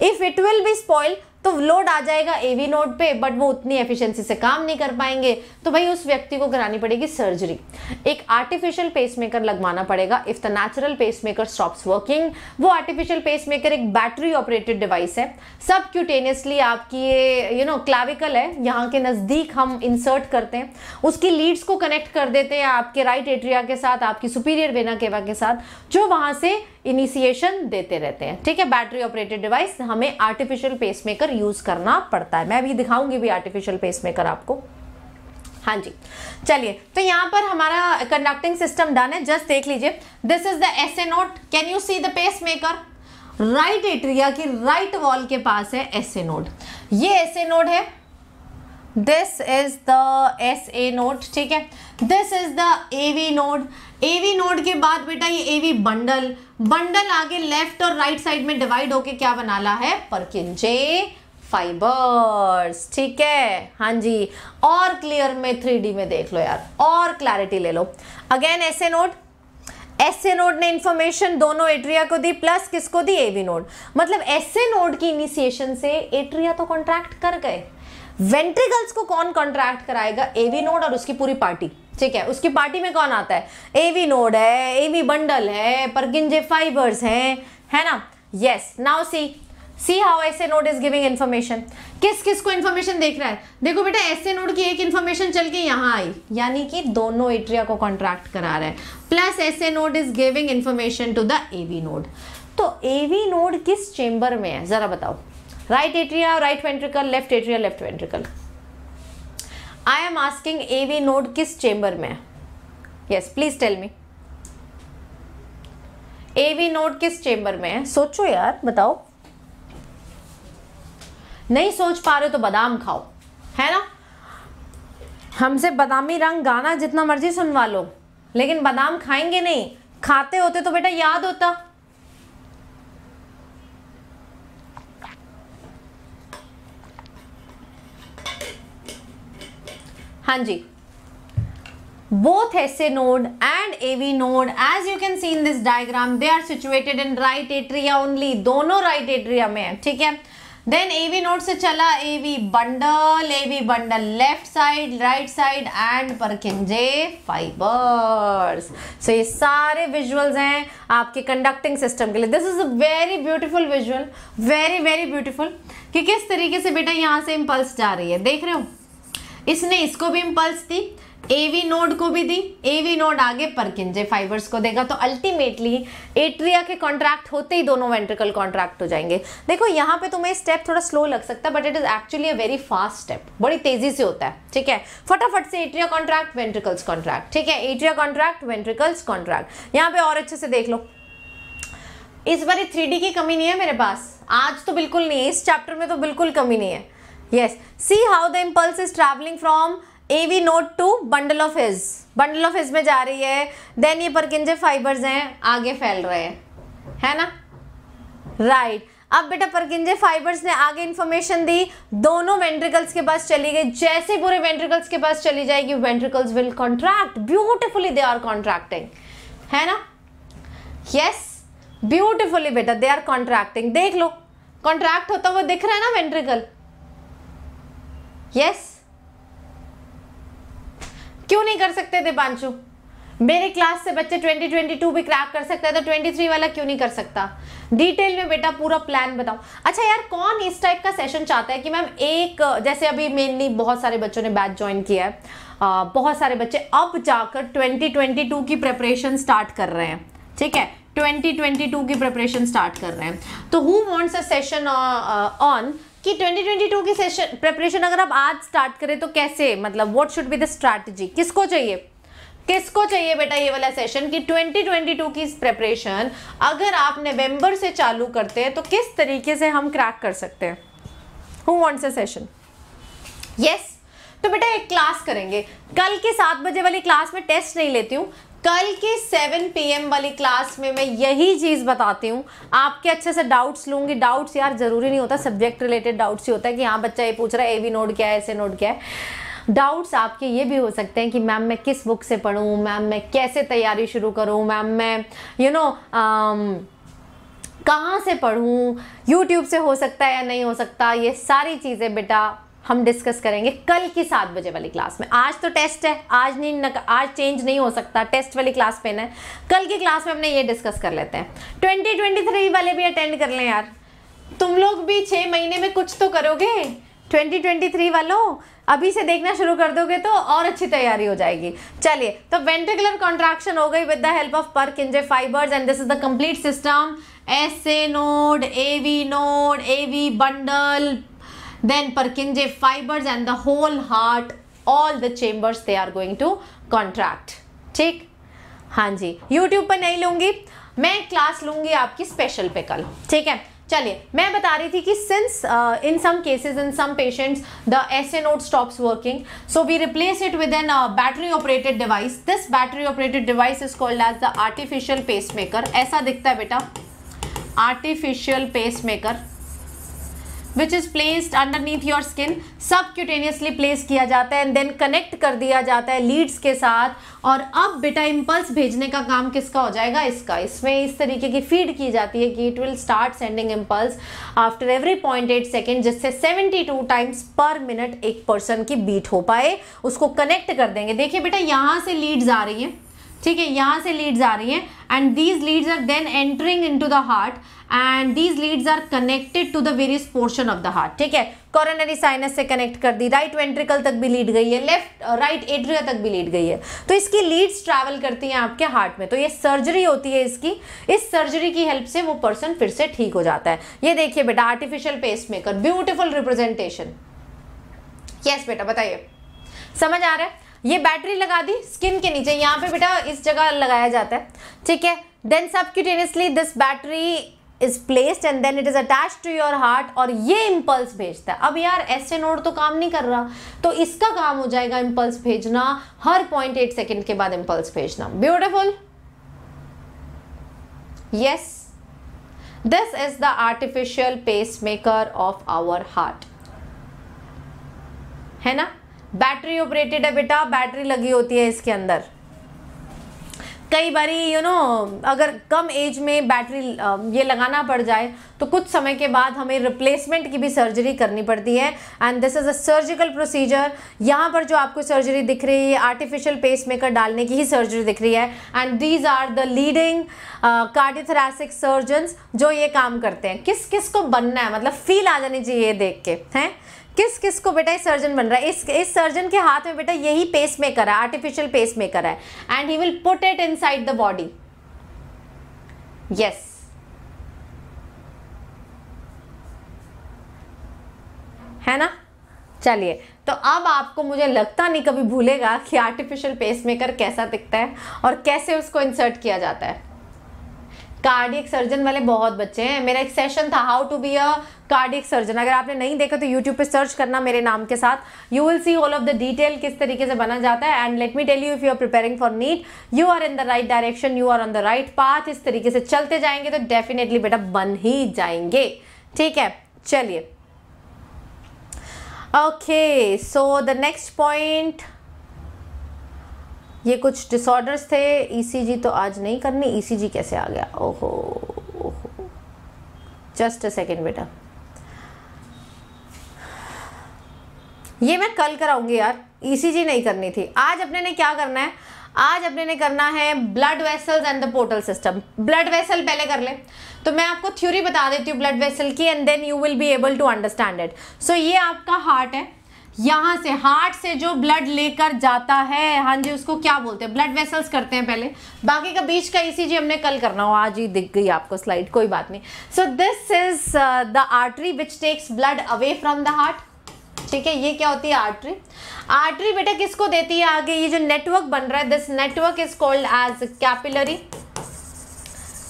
if it will be spoiled तो लोड आ जाएगा एवी नोड पे बट वो उतनी एफिशिएंसी से काम नहीं कर पाएंगे तो भाई उस व्यक्ति को करानी पड़ेगी सर्जरी एक आर्टिफिशियल पेसमेकर लगवाना पड़ेगा if the natural pacemaker stops working वो आर्टिफिशियल पेसमेकर एक बैटरी ऑपरेटेड डिवाइस है सब क्यूटेनियसली आपकी ये यू नो क्लाविकल है यहाँ के नज़दीक हम इंसर्ट करते हैं उसकी लीड्स को कनेक्ट कर देते हैं आपके राइट एट्रिया के साथ आपकी सुपीरियर वेना केवा के साथ जो वहाँ से इनिशिएशन देते रहते हैं ठीक है बैटरी ऑपरेटेड डिवाइस हमें आर्टिफिशियल पेसमेकर यूज़ करना पड़ता है मैं अभी दिखाऊंगी भी आर्टिफिशियल पेसमेकर आपको हाँ जी चलिए तो यहाँ पर हमारा कंडक्टिंग सिस्टम डन है जस्ट देख लीजिए this is the S A node can you see the pacemaker right atria की राइट वॉल के पास है एस ए नोड ये एस ए नोड है this is the S A node ठीक है this is the A V node AV node के बाद बेटा ये एवी बंडल बंडल आगे लेफ्ट और राइट साइड में डिवाइड होके क्या बना ला है परकिंजे फाइबर्स ठीक है हाँ जी और क्लियर में थ्री में देख लो यार और क्लैरिटी ले लो again SA node SA node ने इन्फॉर्मेशन दोनों एट्रिया को दी प्लस किसको दी एवी नोड मतलब एसए नोड की इनिशिएशन से एट्रिया तो कॉन्ट्रैक्ट कर गए वेंट्रिकल्स को कौन कॉन्ट्रैक्ट कराएगा एवी नोड और उसकी पूरी पार्टी ठीक है उसकी पार्टी में कौन आता है एवी नोड है एवी बंडल है परगिंजे फाइबर्स हैं है ना yes now see see how SA node is giving information किस किस को इन्फॉर्मेशन देख रहा है देखो बेटा ए नोड की एक इन्फॉर्मेशन चल के यहाँ आई यानी कि दोनों एट्रिया को कॉन्ट्रैक्ट करा रहा है plus A node is giving information to the AV node तो एवी नोड किस चेंबर में है ज़रा बताओ right atria right ventricle left atria left ventricle I am asking A V node किस चेंबर में है yes please tell me A V node किस चेंबर में है सोचो यार बताओ नहीं सोच पा रहे तो बादाम खाओ है ना हमसे बादामी रंग गाना जितना मर्जी सुनवा लो लेकिन बादाम खाएंगे नहीं खाते होते तो बेटा याद होता हाँ जी both HSA node and AV node as you can see in this diagram they are situated in right atria only दोनों right एट्रिया में है ठीक है देन एवी नोड से चला AV bundle AV bundle left side right side and Purkinje fibres so ये सारे visuals हैं आपके कंडक्टिंग सिस्टम के लिए this is a very beautiful visual very very beautiful कि किस तरीके से बेटा यहाँ से इम्पल्स जा रही है देख रहे हो इसने इसको भी इम्पल्स दी एवी नोड को भी दी एवी नोड आगे परकिंजे फाइबर्स को देगा तो अल्टीमेटली एट्रिया के कॉन्ट्रैक्ट होते ही दोनों वेंट्रिकल कॉन्ट्रैक्ट हो जाएंगे देखो यहाँ पे तुम्हें स्टेप थोड़ा स्लो लग सकता है but it is actually a very fast step बड़ी तेजी से होता है ठीक है फटाफट से एट्रिया कॉन्ट्रैक्ट वेंट्रिकल्स कॉन्ट्रैक्ट ठीक है एट्रिया कॉन्ट्रैक्ट वेंट्रिकल्स कॉन्ट्रैक्ट यहाँ पे और अच्छे से देख लो इस बार थ्री की कमी नहीं है मेरे पास आज तो बिल्कुल नहीं है इस चैप्टर में तो बिल्कुल कमी नहीं है yes see how the impulse is traveling from AV node to bundle of his bundle of his में जा रही है देन ये परकिंजे फाइबर्स हैं आगे फैल रहे हैं hai na राइट right. अब बेटा परकिंजे फाइबर्स ने आगे इन्फॉर्मेशन दी दोनों वेंट्रिकल्स के पास चली गई जैसे पूरे वेंट्रिकल्स के पास चली जाएगी ventricles will contract beautifully they are contracting है ना यस ब्यूटिफुली बेटा दे आर कॉन्ट्रैक्टिंग देख लो कॉन्ट्रैक्ट होता हुआ दिख रहा है ना वेंट्रिकल यस क्यों नहीं कर सकते दीपांशु मेरे क्लास से बच्चे 2022 भी क्रैक कर सकता है तो 23 वाला क्यों नहीं कर सकता डिटेल में बेटा पूरा प्लान बताओ अच्छा यार कौन इस टाइप का सेशन चाहता है कि मैम एक जैसे अभी मेनली बहुत सारे बच्चों ने बैच ज्वाइन किया है आ, बहुत सारे बच्चे अब जाकर 2022 की प्रिपरेशन स्टार्ट कर रहे हैं ठीक है 2022 की प्रिपरेशन स्टार्ट कर रहे हैं तो who wants a session on कि 2022 की सेशन प्रिपरेशन अगर आप आज स्टार्ट करें तो कैसे मतलब what should be the strategy किसको चाहिए किसको चाहिए बेटा ये वाला सेशन कि 2022 की प्रिपरेशन अगर आप नवंबर से चालू करते हैं तो किस तरीके से हम क्रैक कर सकते हैं who wants a session yes तो बेटा एक क्लास करेंगे कल के सात बजे वाली क्लास में टेस्ट नहीं लेती हूँ कल के 7 पी वाली क्लास में मैं यही चीज़ बताती हूँ आपके अच्छे से डाउट्स लूँगी डाउट्स यार ज़रूरी नहीं होता सब्जेक्ट रिलेटेड डाउट्स ही होता है कि हाँ बच्चा ये पूछ रहा है ए वी नोट क्या है ऐसे नोट क्या है डाउट्स आपके ये भी हो सकते हैं कि मैम मैं किस बुक से पढ़ूँ मैम मैं कैसे तैयारी शुरू करूँ मैम मैं यू नो um, कहाँ से पढ़ूँ यूट्यूब से हो सकता है या नहीं हो सकता ये सारी चीज़ें बेटा हम डिस्कस करेंगे कल की सात बजे वाली क्लास में आज तो टेस्ट है आज नहीं न, आज चेंज नहीं हो सकता टेस्ट वाली क्लास पे ना कल की क्लास में हमने ये डिस्कस कर लेते हैं ट्वेंटी ट्वेंटी थ्री वाले भी अटेंड कर लें यार तुम लोग भी छः महीने में कुछ तो करोगे ट्वेंटी ट्वेंटी थ्री वालों अभी से देखना शुरू कर दोगे तो और अच्छी तैयारी हो जाएगी चलिए तो वेंटिकुलर कॉन्ट्रैक्शन हो गई with the help of Purkinje fibers and this is the complete system S A node A V node A V bundle Then Purkinje fibers and the whole heart, all the chambers they are going to contract. ठीक हाँ जी YouTube पर नहीं लूंगी मैं class लूंगी आपकी special पे कल ठीक है चलिए मैं बता रही थी कि since in some cases in some patients the S A node stops working so we replace it with an battery operated device this battery operated device is called as the artificial maker ऐसा दिखता है बेटा artificial maker which is placed underneath your skin subcutaneously place किया जाता है and then connect कर दिया जाता है लीड्स के साथ और अब बेटा इम्पल्स भेजने का काम किसका हो जाएगा इसका इसमें इस तरीके की फीड की जाती है कि it will start sending impulse after every point eight second जिससे seventy two times per minute एक पर्सन की बीट हो पाए उसको कनेक्ट कर देंगे देखिए बेटा यहाँ से लीड्स आ रही हैं ठीक है यहाँ से लीड्स आ रही हैं and these leads are then entering to the heart and these leads are connected to the various portion of the heart ठीक है कॉरोनरी साइनस से कनेक्ट कर दी राइट वेंट्रिकल तक भी लीड गई है लेफ्ट राइट एट्रिया तक भी लीड गई है तो इसकी लीड्स ट्रैवल करती हैं आपके हार्ट में तो ये सर्जरी होती है इसकी इस सर्जरी की हेल्प से वो पर्सन फिर से ठीक हो जाता है ये देखिए बेटा artificial maker beautiful representation yes बेटा बताइए समझ आ रहा है ये बैटरी लगा दी स्किन के नीचे यहाँ पे बेटा इस जगह लगाया जाता है ठीक है then subcutaneously this battery is placed and then it is attach to your heart और ये इम्पल्स भेजता है अब यार ऐसे नोड तो काम नहीं कर रहा तो इसका काम हो जाएगा इम्पल्स भेजना हर पॉइंट एट सेकेंड के बाद इम्पल्स भेजना beautiful yes this is the artificial pacemaker of our heart है ना बैटरी ऑपरेटेड है बेटा बैटरी लगी होती है इसके अंदर कई बारी यू नो अगर कम एज में बैटरी ये लगाना पड़ जाए तो कुछ समय के बाद हमें रिप्लेसमेंट की भी सर्जरी करनी पड़ती है and this is a surgical procedure यहाँ पर जो आपको सर्जरी दिख रही है आर्टिफिशियल पेस मेकर डालने की ही सर्जरी दिख रही है and these are the leading cardiothoracic surgeon जो ये काम करते हैं किस किस को बनना है मतलब फील आ जानी चाहिए देख के हैं किस किस को बेटा इस सर्जन बन रहा है इस इस सर्जन के हाथ में बेटा यही पेस मेकर है आर्टिफिशियल पेस मेकर है and he will put it inside the body yes है ना चलिए तो अब आपको मुझे लगता नहीं कभी भूलेगा कि आर्टिफिशियल पेस मेकर कैसा दिखता है और कैसे उसको इंसर्ट किया जाता है कार्डियक सर्जन वाले बहुत बच्चे हैं मेरा एक सेशन था how to be a cardiac surgeon अगर आपने नहीं देखा तो यूट्यूब पे सर्च करना मेरे नाम के साथ you will see all of the detail किस तरीके से बना जाता है and let me tell you if you are preparing for NEET you are in the right direction you are on the right path इस तरीके से चलते जाएंगे तो डेफिनेटली बेटा बन ही जाएंगे ठीक है चलिए okay so the next point ये कुछ डिसऑर्डर्स थे ईसीजी e तो आज नहीं करनी ईसीजी e कैसे आ गया ओहो ओहो जस्ट अ सेकेंड बेटा ये मैं कल कराऊंगी यार ईसीजी e नहीं करनी थी आज अपने ने क्या करना है आज अपने ने करना है blood vessels and the portal system blood vessel पहले कर ले तो मैं आपको थ्योरी बता देती हूँ ब्लड वेसल की and then you will be able to understand it so ये आपका हार्ट है यहाँ से हार्ट से जो ब्लड लेकर जाता है हाँ जी उसको क्या बोलते हैं ब्लड वेसल्स करते हैं पहले बाकी का बीच का जी हमने कल करना हो आज ही दिख गई आपको स्लाइड कोई बात नहीं so this is the artery which takes blood away from the heart ठीक है ये क्या होती है आर्टरी आर्टरी बेटा किसको देती है आगे ये जो नेटवर्क बन रहा है this network is called as capillary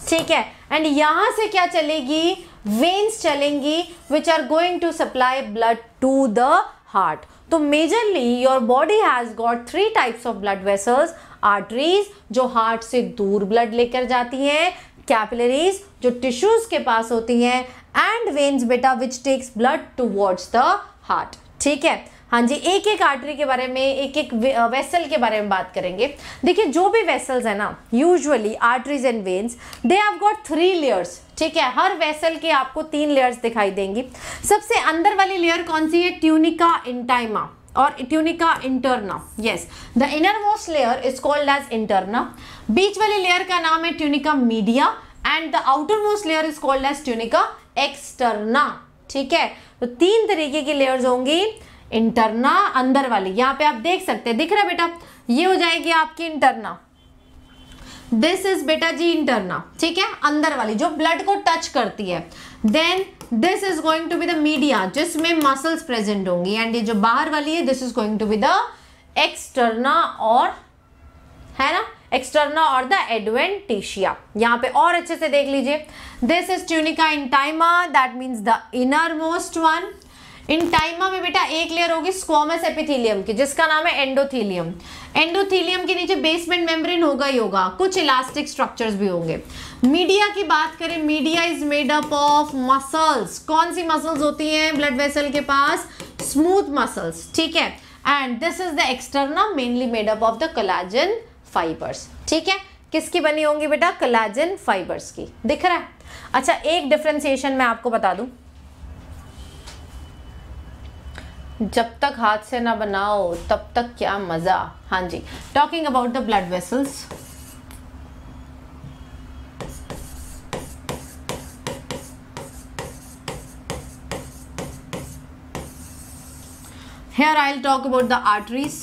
ठीक है एंड यहां से क्या चलेगी वेन्स चलेंगी which are going to supply blood to the heart तो majorly your body has got three types of blood vessels arteries जो हार्ट से दूर ब्लड लेकर जाती हैं कैपिलरीज जो टिश्यूज के पास होती हैं एंड वेन्स बेटा which takes blood towards the heart ठीक है हाँ जी एक एक आर्टरी के बारे में एक एक वेसल के बारे में बात करेंगे देखिए जो भी वेसल्स है ना usually arteries and veins they have got three layers ठीक है हर वेसल के आपको तीन लेयर्स दिखाई देंगी सबसे अंदर वाली लेयर कौन सी है ट्यूनिका इंटाइमा और tunica interna yes the innermost layer is called as interna बीच वाली लेयर का नाम है tunica media and the outermost layer is called as tunica externa ठीक है तो तीन तरीके की लेयर्स होंगी इंटरना अंदर वाली यहाँ पे आप देख सकते हैं दिख रहा है बेटा ये हो जाएगी आपकी इंटरना दिस इज बेटा जी इंटरना ठीक है अंदर वाली जो ब्लड को टच करती है then this is going to be the media जिसमें मसल्स प्रेजेंट होंगी एंड ये जो बाहर वाली है this is going to be the externa और है ना एक्सटर्ना और द एडवेंटिशिया यहाँ पे और अच्छे से देख लीजिए this is tunica intima that means the innermost one intima में बेटा एक लेयर होगी स्क्वामस एपिथीलियम की जिसका नाम है एंडोथीलियम एंडोथीलियम के नीचे बेसमेंट मेम्ब्रेन होगा ही होगा कुछ इलास्टिक स्ट्रक्चर्स भी होंगे मीडिया की बात करें media is made up of muscles कौन सी मसल्स होती हैं ब्लड वेसल के पास स्मूथ मसल्स ठीक है and this is the external mainly made up of the collagen fibers ठीक है किसकी बनी होंगी बेटा कलाजन फाइबर्स की दिख रहा है अच्छा एक डिफ्रेंसिएशन मैं आपको बता दूं जब तक हाथ से ना बनाओ तब तक क्या मज़ा हाँ जी talking about the blood vessels here I talk about the arteries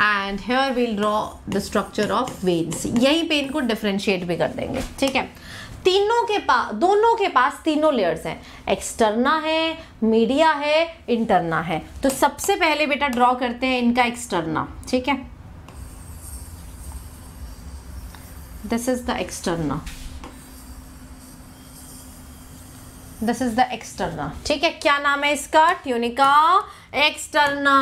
and here will draw the structure of veins यही पेन को डिफ्रेंशिएट भी कर देंगे ठीक है तीनों के पास दोनों के पास तीनों लेयर्स हैं एक्सटर्ना है मीडिया है इंटरना है तो सबसे पहले बेटा ड्रॉ करते हैं इनका एक्सटर्ना ठीक है this is the externa this is the externa ठीक है क्या नाम है इसका ट्यूनिका एक्सटर्ना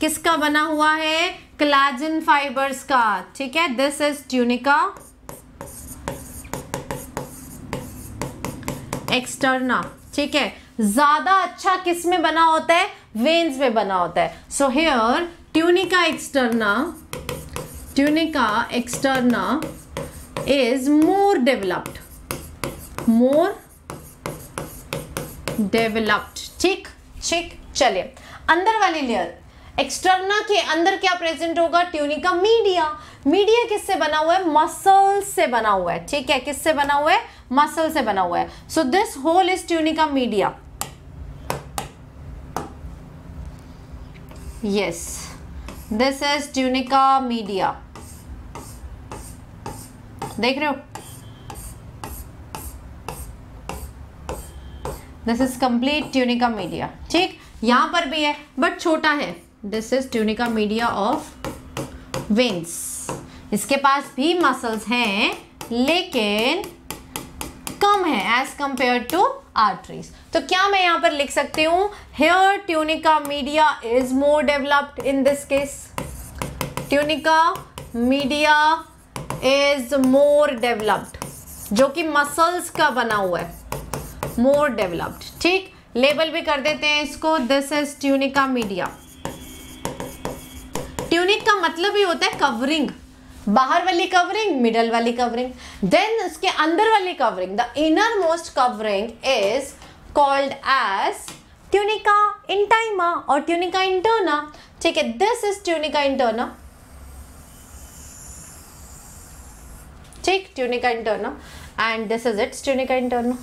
किसका बना हुआ है क्लाजिन फाइबर्स का ठीक है दिस इज ट्यूनिका एक्सटर्ना ठीक है ज्यादा अच्छा किस में बना होता है वेन्स में बना होता है so here tunica externa tunica externa is more developed more developed ठीक ठीक चलिए अंदर वाली लेयर एक्सटर्ना के अंदर क्या प्रेजेंट होगा ट्यूनिका मीडिया मीडिया किससे बना हुआ है मसल से बना हुआ है ठीक है किससे बना हुआ है मसल से बना हुआ है so this whole is tunica media yes this is tunica media देख रहे हो this is complete tunica media ठीक यहां पर भी है बट छोटा है this is tunica media of veins इसके पास भी मसल्स हैं लेकिन कम है एज कंपेयर टू आर्टरीज तो क्या मैं यहां पर लिख सकती हूं here tunica media is more developed in this case tunica media is more developed जो कि मसल्स का बना हुआ है मोर डेवलप्ड ठीक लेबल भी कर देते हैं इसको this is tunica media tunic का मतलब ही होता है कवरिंग बाहर वाली कवरिंग मिडल वाली कवरिंग देन उसके अंदर वाली covering the innermost covering is called as tunica intima और ट्यूनिका इंटोना ठीक है दिस इज ट्यूनिका इंटोना ठीक tunica interna and this is its tunica interna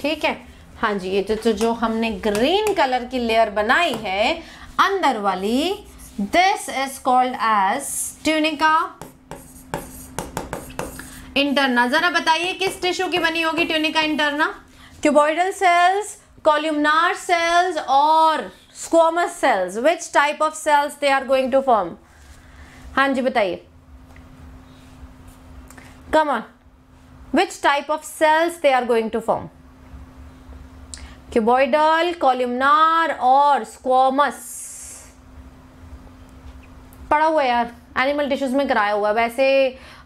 ठीक है हाँ जी ये तो, तो जो हमने ग्रीन कलर की लेयर बनाई है अंदर वाली This is called as tunica interna जरा बताइए किस टिश्यू की बनी होगी tunica interna cuboidal cells columnar cells और squamous cells which type of cells they are going to form हाँ जी बताइए come on which type of cells they are going to form cuboidal columnar और squamous पड़ा हुआ है यार animal tissues में कराया हुआ है वैसे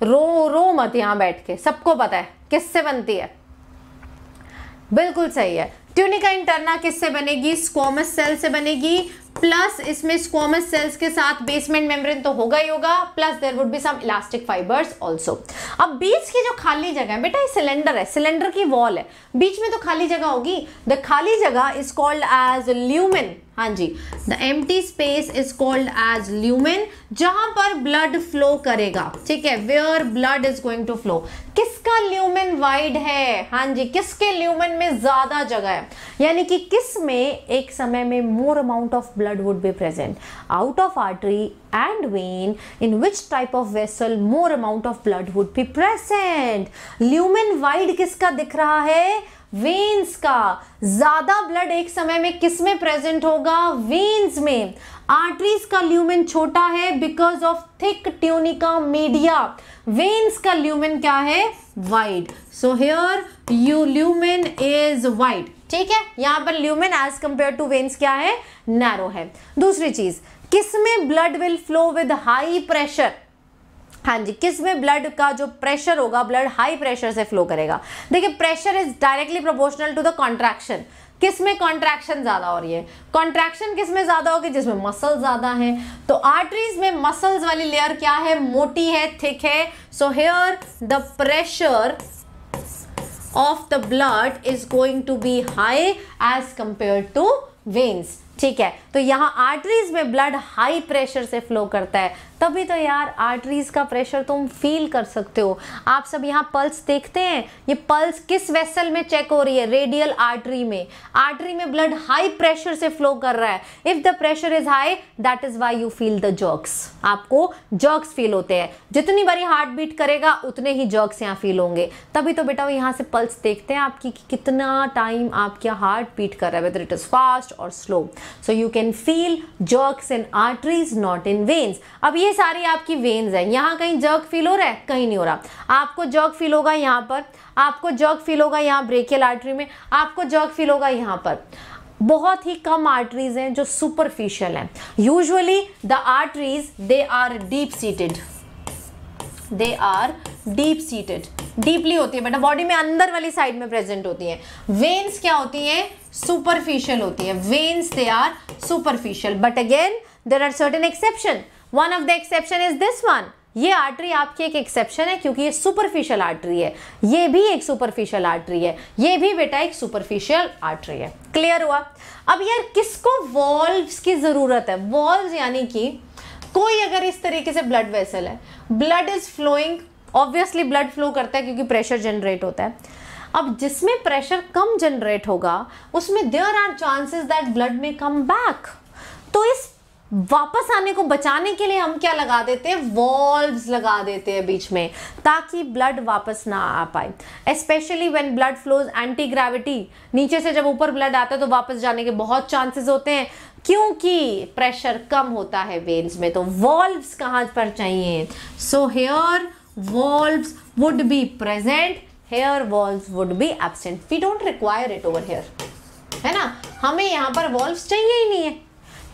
रो रो मत यहाँ बैठ के सबको पता है किससे बनती है बिल्कुल सही है ट्यूनिका इंटरना किससे बनेगी स्कोमस सेल से बनेगी प्लस इसमें स्कोमस सेल्स के साथ बेसमेंट मेम्ब्रेन तो होगा ही होगा plus there would be some elastic fibers also अब बीच की जो खाली जगह है बेटा ये सिलेंडर है सिलेंडर की वॉल है बीच में तो खाली जगह होगी द खाली जगह इज कॉल्ड एज ल्यूमेन हाँ जी the empty space is called as lumen जहां पर ब्लड फ्लो करेगा ठीक है where blood is going to flow किसका ल्यूमेन वाइड है हाँ जी किसके ल्यूमेन में ज्यादा जगह है यानी कि किस में एक समय में more amount of blood blood would be present out of artery and vein in which type of vessel more amount of blood would be present lumen wide किसका दिख रहा है वेन्स का ज़्यादा ब्लड एक समय में किस में प्रेजेंट होगा वेन्स में आर्टरीज का ल्यूमेन छोटा है because of thick tunica media veins का ल्यूमेन क्या है wide so here you lumen is wide ठीक है यहां पर lumen as compare to veins क्या है नैरो है दूसरी चीज किसमें blood will flow with high pressure हाँ जी किस में ब्लड का जो प्रेशर होगा ब्लड हाई प्रेशर से फ्लो करेगा देखिए pressure is directly proportional to the contraction किस में कॉन्ट्रैक्शन ज़्यादा हो रही है कॉन्ट्रैक्शन किस में ज़्यादा होगी जिसमें मसल ज़्यादा है तो आर्टरीज में मसल्स वाली लेयर क्या है मोटी है थिक है so here the pressure of the blood is going to be high as compare to veins ठीक है तो यहाँ आर्टरीज में ब्लड हाई प्रेशर से फ्लो करता है तभी तो यार आर्टरीज का प्रेशर तुम फील कर सकते हो आप सब यहाँ पल्स देखते हैं ये पल्स किस वेसल में चेक हो रही है रेडियल आर्टरी में आर्टरी में ब्लड हाई प्रेशर से फ्लो कर रहा है if the pressure is high that is why you feel the jerks आपको जॉक्स फील होते हैं जितनी बारी हार्ट बीट करेगा उतने ही जॉक्स यहाँ फील होंगे तभी तो बेटा यहाँ से पल्स देखते हैं आपकी कि कितना टाइम आपका हार्ट बीट कर रहा है वेदर इट इज फास्ट और slow so you can feel jerks in arteries not in veins अब ये सारी आपकी वेन्स हैं यहाँ कहीं जर्क फील हो रहा है कहीं नहीं हो रहा आपको जर्क फील होगा यहाँ पर आपको जर्क फील होगा यहाँ ब्रेकियल आर्टरी में आपको जर्क फील होगा यहाँ पर बहुत ही कम आर्टरीज हैं जो सुपरफिशियल हैं usually the arteries they are deep seated they are deep seated deeply होती है बेटा बॉडी में अंदर वाली साइड में प्रेजेंट होती है वेन्स क्या होती हैं सुपरफिशियल होती है veins they are superficial but again there are certain exception one of the exception is this one ये आर्टरी आपकी एक एक्सेप्शन है क्योंकि ये सुपरफिशियल आर्टरी है ये भी एक सुपरफिशियल आर्टरी है ये भी बेटा एक सुपरफिशियल आर्टरी है क्लियर हुआ अब यार किसको वॉल्व्स की ज़रूरत है वॉल्व यानी कि कोई अगर इस तरीके से ब्लड वेसल है blood is flowing obviously blood flow करता है क्योंकि प्रेशर जनरेट होता है अब जिसमें प्रेशर कम जनरेट होगा उसमें there are chances that blood में कम बैक तो इस वापस आने को बचाने के लिए हम क्या लगा देते हैं वॉल्व्स लगा देते हैं बीच में ताकि ब्लड वापस ना आ पाए especially when blood flows anti gravity नीचे से जब ऊपर ब्लड आता है तो वापस जाने के बहुत चांसेस होते हैं क्योंकि प्रेशर कम होता है वेन्स में तो वॉल्व्स कहाँ पर चाहिए so here valves would be present here valves would be absent we don't require it over here है ना हमें यहाँ पर वॉल्व्स चाहिए ही नहीं है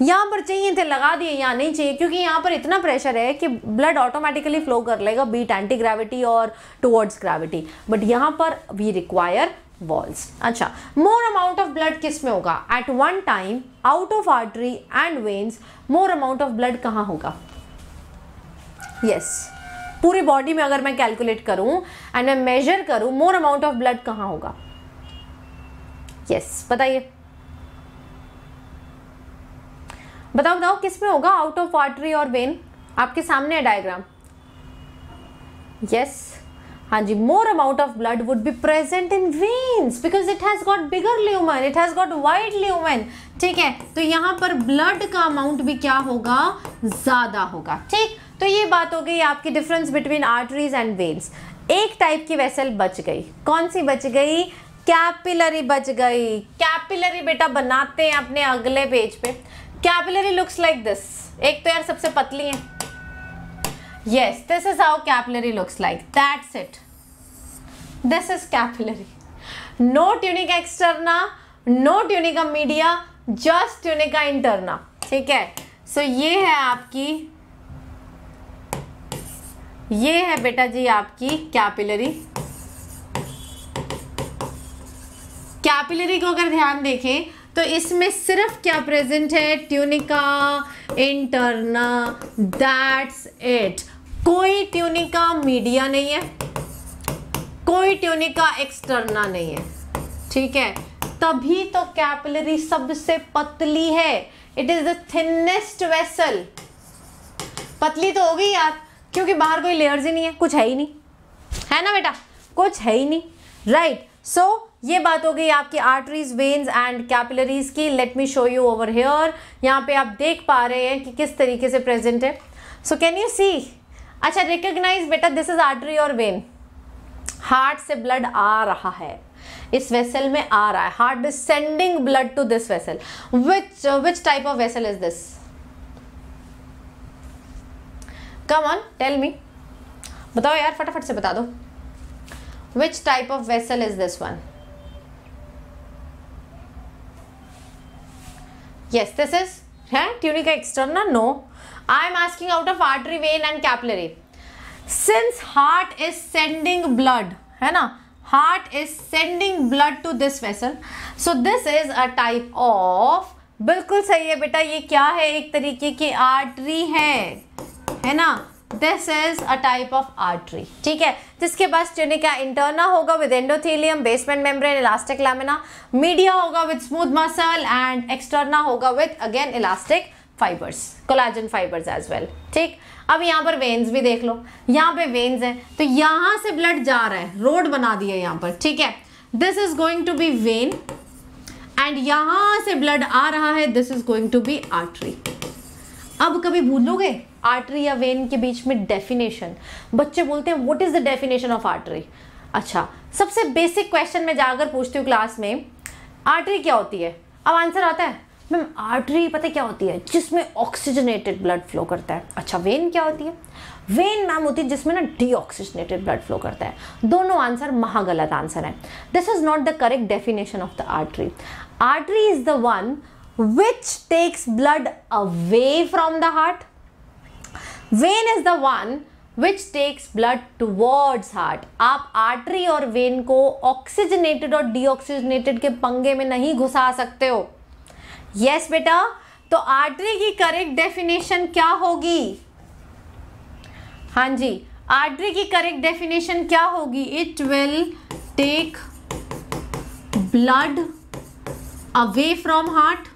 यहाँ पर चाहिए थे लगा दिए यहाँ नहीं चाहिए क्योंकि यहाँ पर इतना प्रेशर है कि ब्लड ऑटोमेटिकली फ्लो कर लेगा बीट एंटी ग्रेविटी और टुवर्ड्स ग्रेविटी बट यहाँ पर वी रिक्वायर वॉल्स अच्छा मोर अमाउंट ऑफ ब्लड किस में होगा at one time out of artery and veins more amount of blood कहाँ होगा यस yes. पूरी बॉडी में अगर मैं कैलकुलेट करूं एंड मैं मेजर करूं मोर अमाउंट ऑफ ब्लड कहाँ होगा यस yes, बताइए बताओ बताओ किस में होगा आउट ऑफ आर्टरी और वेन आपके सामने है डायग्राम यस हाँ जी more amount of blood would be present in veins because it has got bigger lumen it has got wide lumen ठीक है तो यहाँ पर ब्लड का अमाउंट भी क्या होगा ज़्यादा होगा ठीक तो ये बात हो गई आपकी difference between arteries and veins एक टाइप की वेसल बच गई कौन सी बच गई कैपिलरी बच गई कैपिलरी बेटा बनाते हैं अपने अगले पेज पे कैपिलरी लुक्स लाइक दिस एक तो यार सबसे पतली है yes this is how capillary looks like that's it this is capillary no tunica externa no tunica media just tunica interna ठीक है सो so, ये है आपकी ये है बेटा जी आपकी कैपिलरी कैपिलरी को अगर ध्यान देखें तो इसमें सिर्फ क्या प्रेजेंट है ट्यूनिका इंटरना दैट्स इट कोई ट्यूनिका मीडिया नहीं है कोई ट्यूनिका एक्सटर्ना नहीं है ठीक है तभी तो कैपिलरी सबसे पतली है it is the thinnest vessel पतली तो होगी यार क्योंकि बाहर कोई लेयर्स ही नहीं है कुछ है ही नहीं है ना बेटा कुछ है ही नहीं राइट right. सो so, ये बात हो गई आपकी आर्टरीज वेन्स एंड कैपिलरीज की let me show you over here यहाँ पे आप देख पा रहे हैं कि किस तरीके से प्रेजेंट है सो कैन यू सी अच्छा रिकग्नाइज बेटा दिस इज आर्टरी और वेन हार्ट से ब्लड आ रहा है इस वेसल में आ रहा है heart sending blood to this vessel which which type of vessel is this come on tell me बताओ यार फटाफट से बता दो which type of vessel is this one yes this is है tunica externa no i am asking out of artery vein and capillary since heart is sending blood है ना heart is sending blood to this vessel so this is a type of बिल्कुल सही है बेटा ये क्या है एक तरीके की आर्टरी है है ना this is a type of artery ठीक है जिसके बाद स्टूनिका इंटरना होगा with endothelium basement membrane elastic lamina media होगा with smooth muscle and externa होगा with again elastic fibres collagen fibres as well ठीक अब यहाँ पर वेन्स भी देख लो यहाँ पे वेन्स है तो यहाँ से ब्लड जा रहा है रोड बना दिया यहाँ पर ठीक है this is going to be vein and यहाँ से ब्लड आ रहा है this is going to be artery अब कभी भूलोगे आर्टरी या वेन के बीच में डेफिनेशन बच्चे बोलते हैं what is the definition of artery अच्छा सबसे बेसिक क्वेश्चन में जाकर पूछती हूँ क्लास में आर्टरी क्या होती है अब आंसर आता है मैम आर्टरी पता है क्या होती है जिसमें ऑक्सीजनेटेड ब्लड फ्लो करता है अच्छा वेन क्या होती है वेन मैम होती है जिसमें ना डीऑक्सीजनेटेड ब्लड फ्लो करता है दोनों आंसर महागलत आंसर है this is not the correct definition of the artery artery is the one which takes blood away from the heart vein is the one which takes blood towards heart आप artery और vein को oxygenated और deoxygenated के पंगे में नहीं घुसा सकते हो यस yes, बेटा तो आर्टरी की करेक्ट डेफिनेशन क्या होगी हाँ जी आर्टरी की करेक्ट डेफिनेशन क्या होगी it will take blood away from heart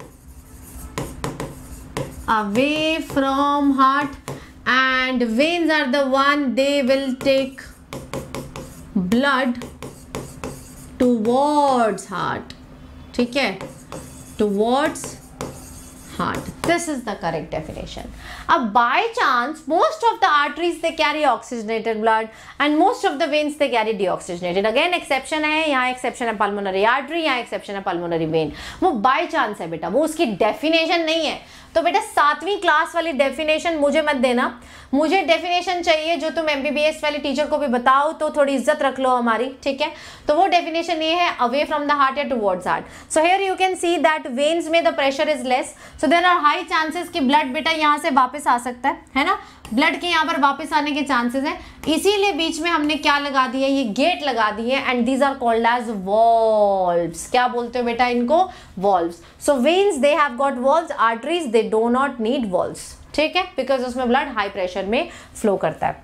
away from heart and veins are the one they will take blood towards heart ठीक है towards heart this is the correct definition अब by chance most of the arteries they carry oxygenated blood and most of the veins they carry deoxygenated again exception है यहाँ exception है pulmonary artery यहाँ exception है pulmonary vein वो by chance है बेटा वो उसकी definition नहीं है तो बेटा सातवीं क्लास वाली डेफिनेशन मुझे मत देना मुझे डेफिनेशन चाहिए जो तुम एमबीबीएस वाले टीचर को भी बताओ तो थोड़ी इज्जत रख लो हमारी ठीक है तो वो डेफिनेशन ये है अवे फ्रॉम द हार्ट या towards heart so here you can see that veins में the pressure is less so there are high chances कि ब्लड बेटा यहाँ से वापस आ सकता है है ना ब्लड के यहाँ पर वापस आने के चांसेस हैं इसीलिए बीच में हमने क्या लगा दिया ये गेट लगा है and these are called as valves क्या बोलते हो बेटा इनको valves so veins they have got valve arteries they do not need valves ठीक है बिकॉज उसमें ब्लड हाई प्रेशर में फ्लो करता है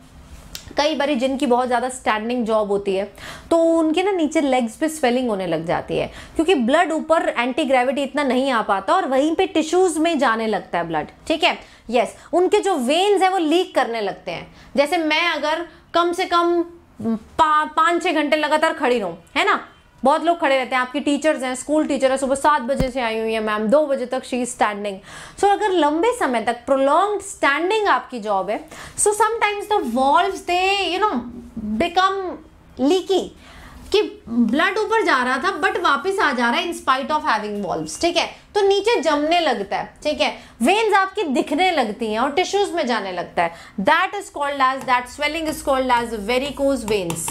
कई बार जिनकी बहुत ज़्यादा स्टैंडिंग जॉब होती है तो उनके ना नीचे लेग्स पे स्वेलिंग होने लग जाती है क्योंकि ब्लड ऊपर एंटी ग्रेविटी इतना नहीं आ पाता और वहीं पे टिश्यूज़ में जाने लगता है ब्लड ठीक है यस yes, उनके जो वेन्स हैं वो लीक करने लगते हैं जैसे मैं अगर कम से कम पा, पाँच छः घंटे लगातार खड़ी रहूँ है ना बहुत लोग खड़े रहते हैं आपकी टीचर्स हैं स्कूल टीचर है सुबह सात बजे से आई हुई है मैम दो बजे तक शी स्टैंडिंग सो अगर लंबे समय तक प्रोलॉन्ग स्टैंडिंग आपकी जॉब है so sometimes the valve they you know become leaky कि ब्लड ऊपर जा रहा था बट वापस आ जा रहा है इंस्पाइट ऑफ हैविंग वॉल्व्स ठीक है तो नीचे जमने लगता है ठीक है वेन्स आपकी दिखने लगती हैं और टिश्यूज में जाने लगता है that is called as that swelling is called as varicose veins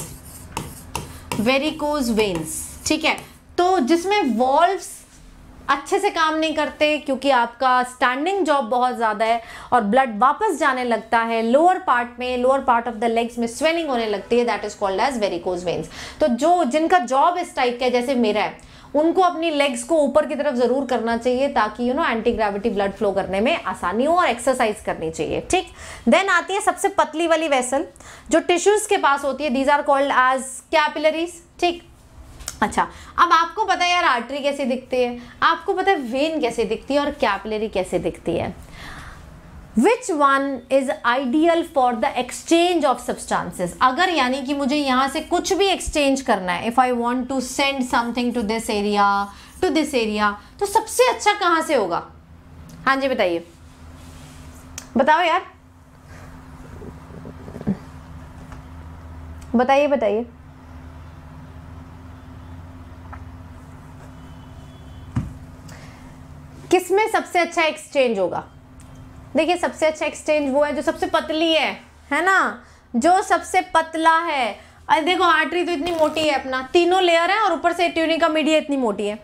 varicose veins ठीक है तो जिसमें वॉल्व्स अच्छे से काम नहीं करते क्योंकि आपका स्टैंडिंग जॉब बहुत ज़्यादा है और ब्लड वापस जाने लगता है लोअर पार्ट में lower part of the legs में स्वेलिंग होने लगती है that is called as varicose veins तो जो जिनका जॉब इस टाइप का है जैसे मेरा है उनको अपनी लेग्स को ऊपर की तरफ जरूर करना चाहिए ताकि you know anti gravity blood flow करने में आसानी हो और एक्सरसाइज करनी चाहिए ठीक देन आती है सबसे पतली वाली वेसल जो टिश्यूज के पास होती है these are called as capillaries ठीक अच्छा अब आपको पता है यार आर्टरी कैसे दिखती है आपको पता है वेन कैसे दिखती है और कैपलेरी कैसे दिखती है which one is ideal for the exchange of substances अगर यानी कि मुझे यहाँ से कुछ भी एक्सचेंज करना है if I want to send something to this area to this area तो सबसे अच्छा कहाँ से होगा हाँ जी बताइए बताओ यार बताइए बताइए किस में सबसे अच्छा एक्सचेंज होगा देखिए सबसे अच्छा एक्सचेंज वो है जो सबसे पतली है है ना जो सबसे पतला है अरे देखो आर्टरी तो इतनी मोटी है अपना तीनों लेयर है और ऊपर से ट्यूनिका मीडिया इतनी मोटी है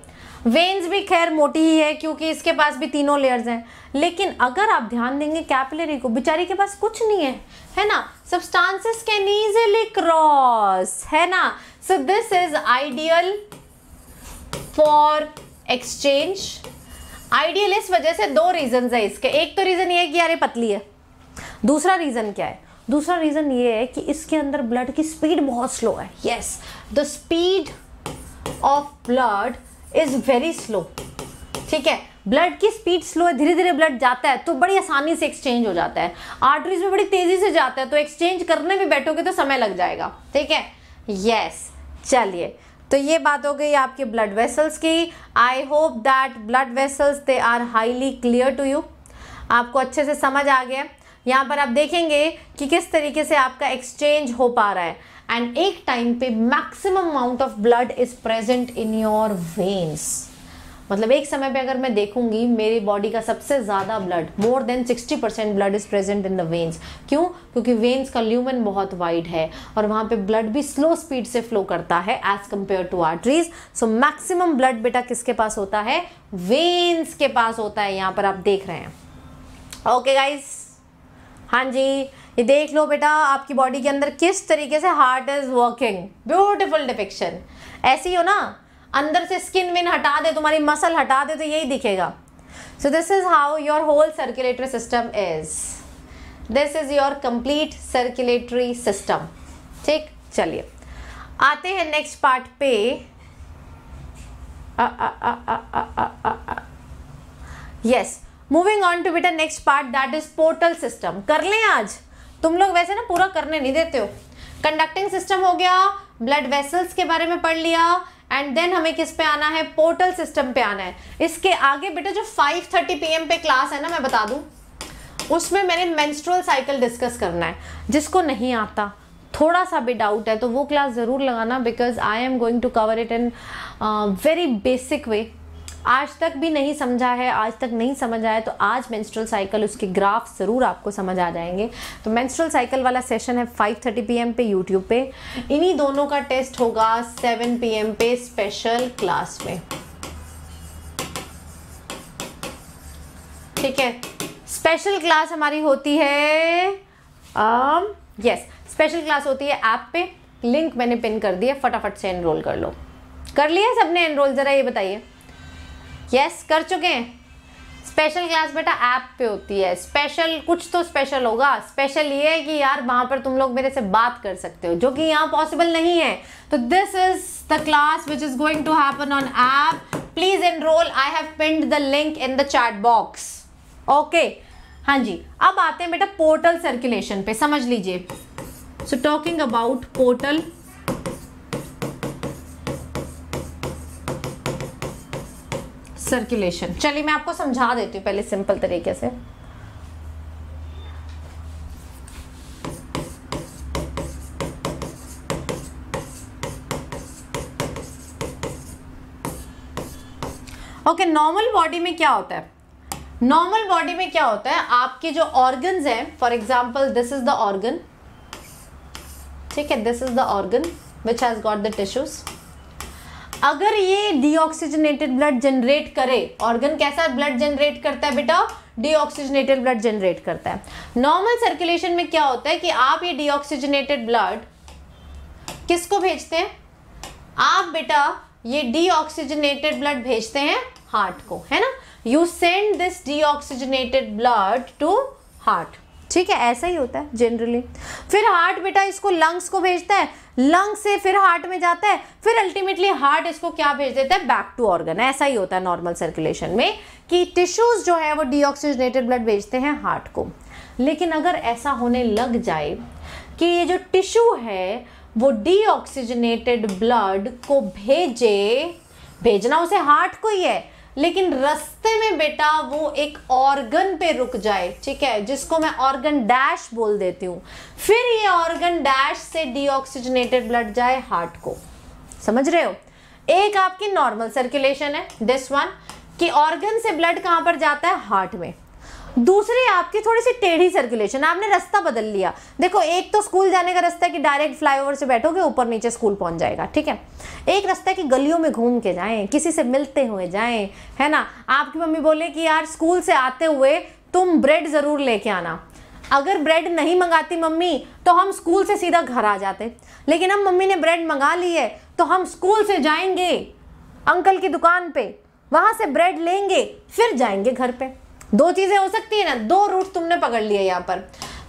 वेन्स भी खैर मोटी ही है क्योंकि इसके पास भी तीनों लेयर्स हैं लेकिन अगर आप ध्यान देंगे कैपिलरी को बेचारी के पास कुछ नहीं है है ना सबस्टांसिस कैन ईजिली क्रॉस है ना so this is ideal for exchange ideal इस वजह से दो रीजन है इसके एक तो रीज़न ये है कि यार ये पतली है दूसरा रीज़न क्या है दूसरा रीज़न ये है कि इसके अंदर ब्लड की स्पीड बहुत स्लो है yes the speed of blood is very slow ठीक है ब्लड की स्पीड स्लो है धीरे धीरे ब्लड जाता है तो बड़ी आसानी से एक्सचेंज हो जाता है आर्टरीज में बड़ी तेज़ी से जाता है तो एक्सचेंज करने में बैठोगे तो समय लग जाएगा ठीक है यस yes, चलिए तो ये बात हो गई आपके ब्लड वेसल्स की I hope that blood vessels they are highly clear to you आपको अच्छे से समझ आ गया यहाँ पर आप देखेंगे कि किस तरीके से आपका एक्सचेंज हो पा रहा है एंड एक टाइम पे maximum amount of blood is present in your veins मतलब एक समय पे अगर मैं देखूंगी मेरी बॉडी का सबसे ज़्यादा blood more than 60 percent blood is present in the veins क्यों क्योंकि वेन्स का ल्यूमन बहुत वाइड है और वहाँ पे ब्लड भी स्लो स्पीड से फ्लो करता है as compared to arteries so maximum blood बेटा किसके पास होता है वेन्स के पास होता है यहाँ पर आप देख रहे हैं ओके गाइज़ हाँ जी ये देख लो बेटा आपकी बॉडी के अंदर किस तरीके से heart is working beautiful depiction ऐसी हो ना अंदर से स्किन विन हटा दे तुम्हारी मसल हटा दे तो यही दिखेगा so this is how your whole circulatory system is this is your complete circulatory system ठीक चलिए आते हैं नेक्स्ट पार्ट पे यस मूविंग ऑन टू बेटा next part that is portal system कर लें आज तुम लोग वैसे ना पूरा करने नहीं देते हो कंडक्टिंग सिस्टम हो गया ब्लड वेसल्स के बारे में पढ़ लिया एंड देन हमें किस पे आना है पोर्टल सिस्टम पे आना है इसके आगे बेटा जो 5:30 थर्टी पी पे क्लास है ना मैं बता दूं उसमें मैंने मेंस्ट्रुअल साइकिल डिस्कस करना है जिसको नहीं आता थोड़ा सा भी डाउट है तो वो क्लास ज़रूर लगाना because I am going to cover it in very basic way आज तक भी नहीं समझा है आज तक नहीं समझ आया तो आज मैंस्ट्रल साइकिल उसके ग्राफ ज़रूर आपको समझ आ जाएंगे तो मैंस्ट्रल साइकिल वाला सेशन है फाइव थर्टी पी एम पे यूट्यूब पे इन्हीं दोनों का टेस्ट होगा सेवन पी पे स्पेशल क्लास में ठीक है स्पेशल क्लास हमारी होती है यस स्पेशल क्लास होती है ऐप पे लिंक मैंने पिन कर दिया फटाफट से एनरोल कर लो कर लिया सबने एनरोल ज़रा ये बताइए यस कर चुके हैं स्पेशल क्लास बेटा ऐप पे होती है स्पेशल कुछ तो स्पेशल होगा स्पेशल ये है कि यार वहाँ पर तुम लोग मेरे से बात कर सकते हो जो कि यहाँ पॉसिबल नहीं है तो this is the class which is going to happen on app please enrol I have pinned the link in the chat box okay हाँ जी अब आते हैं बेटा पोर्टल सर्कुलेशन पे समझ लीजिए so talking about portal circulation चलिए मैं आपको समझा देती हूँ पहले सिंपल तरीके से ओके नॉर्मल बॉडी में क्या होता है नॉर्मल बॉडी में क्या होता है आपके जो ऑर्गन्स हैं for example this is the organ ठीक है this is the organ which has got the tissues अगर ये डीऑक्सीजनेटेड ब्लड जनरेट करे ऑर्गन कैसा ब्लड जनरेट करता है बेटा डीऑक्सीजनेटेड ब्लड जनरेट करता है नॉर्मल सर्कुलेशन में क्या होता है कि आप ये डीऑक्सीजनेटेड ब्लड किसको भेजते हैं आप बेटा ये डीऑक्सीजनेटेड ब्लड भेजते हैं हार्ट को है ना you send this deoxygenated blood to heart ठीक है ऐसा ही होता है जनरली फिर हार्ट बेटा इसको लंग्स को भेजता है लंग से फिर हार्ट में जाता है फिर अल्टीमेटली हार्ट इसको क्या भेज देता है बैक टू ऑर्गन ऐसा ही होता है नॉर्मल सर्कुलेशन में कि टिश्यूज जो है वो डीऑक्सीजनेटेड ब्लड भेजते हैं हार्ट को लेकिन अगर ऐसा होने लग जाए कि ये जो टिश्यू है वो डीऑक्सीजनेटेड ब्लड को भेजे भेजना उसे हार्ट को ही है लेकिन रस्ते में बेटा वो एक ऑर्गन पे रुक जाए ठीक है जिसको मैं ऑर्गन डैश बोल देती हूँ फिर ये ऑर्गन डैश से डीऑक्सीजनेटेड ब्लड जाए हार्ट को समझ रहे हो एक आपकी नॉर्मल सर्कुलेशन है दिस वन कि ऑर्गन से ब्लड कहाँ पर जाता है हार्ट में दूसरी आपकी थोड़ी सी टेढ़ी सर्कुलेशन आपने रास्ता बदल लिया देखो एक तो स्कूल जाने का रास्ता है कि डायरेक्ट फ्लाईओवर से बैठोगे ऊपर नीचे स्कूल पहुंच जाएगा ठीक है एक रास्ता है कि गलियों में घूम के जाएं किसी से मिलते हुए जाएं है ना आपकी मम्मी बोले कि यार स्कूल से आते हुए तुम ब्रेड ज़रूर लेके आना अगर ब्रेड नहीं मंगाती मम्मी तो हम स्कूल से सीधा घर आ जाते लेकिन हम मम्मी ने ब्रेड मंगा ली है तो हम स्कूल से जाएंगे अंकल की दुकान पे वहाँ से ब्रेड लेंगे फिर जाएंगे घर पे दो चीज़ें हो सकती है ना दो रूट तुमने पकड़ लिए यहाँ पर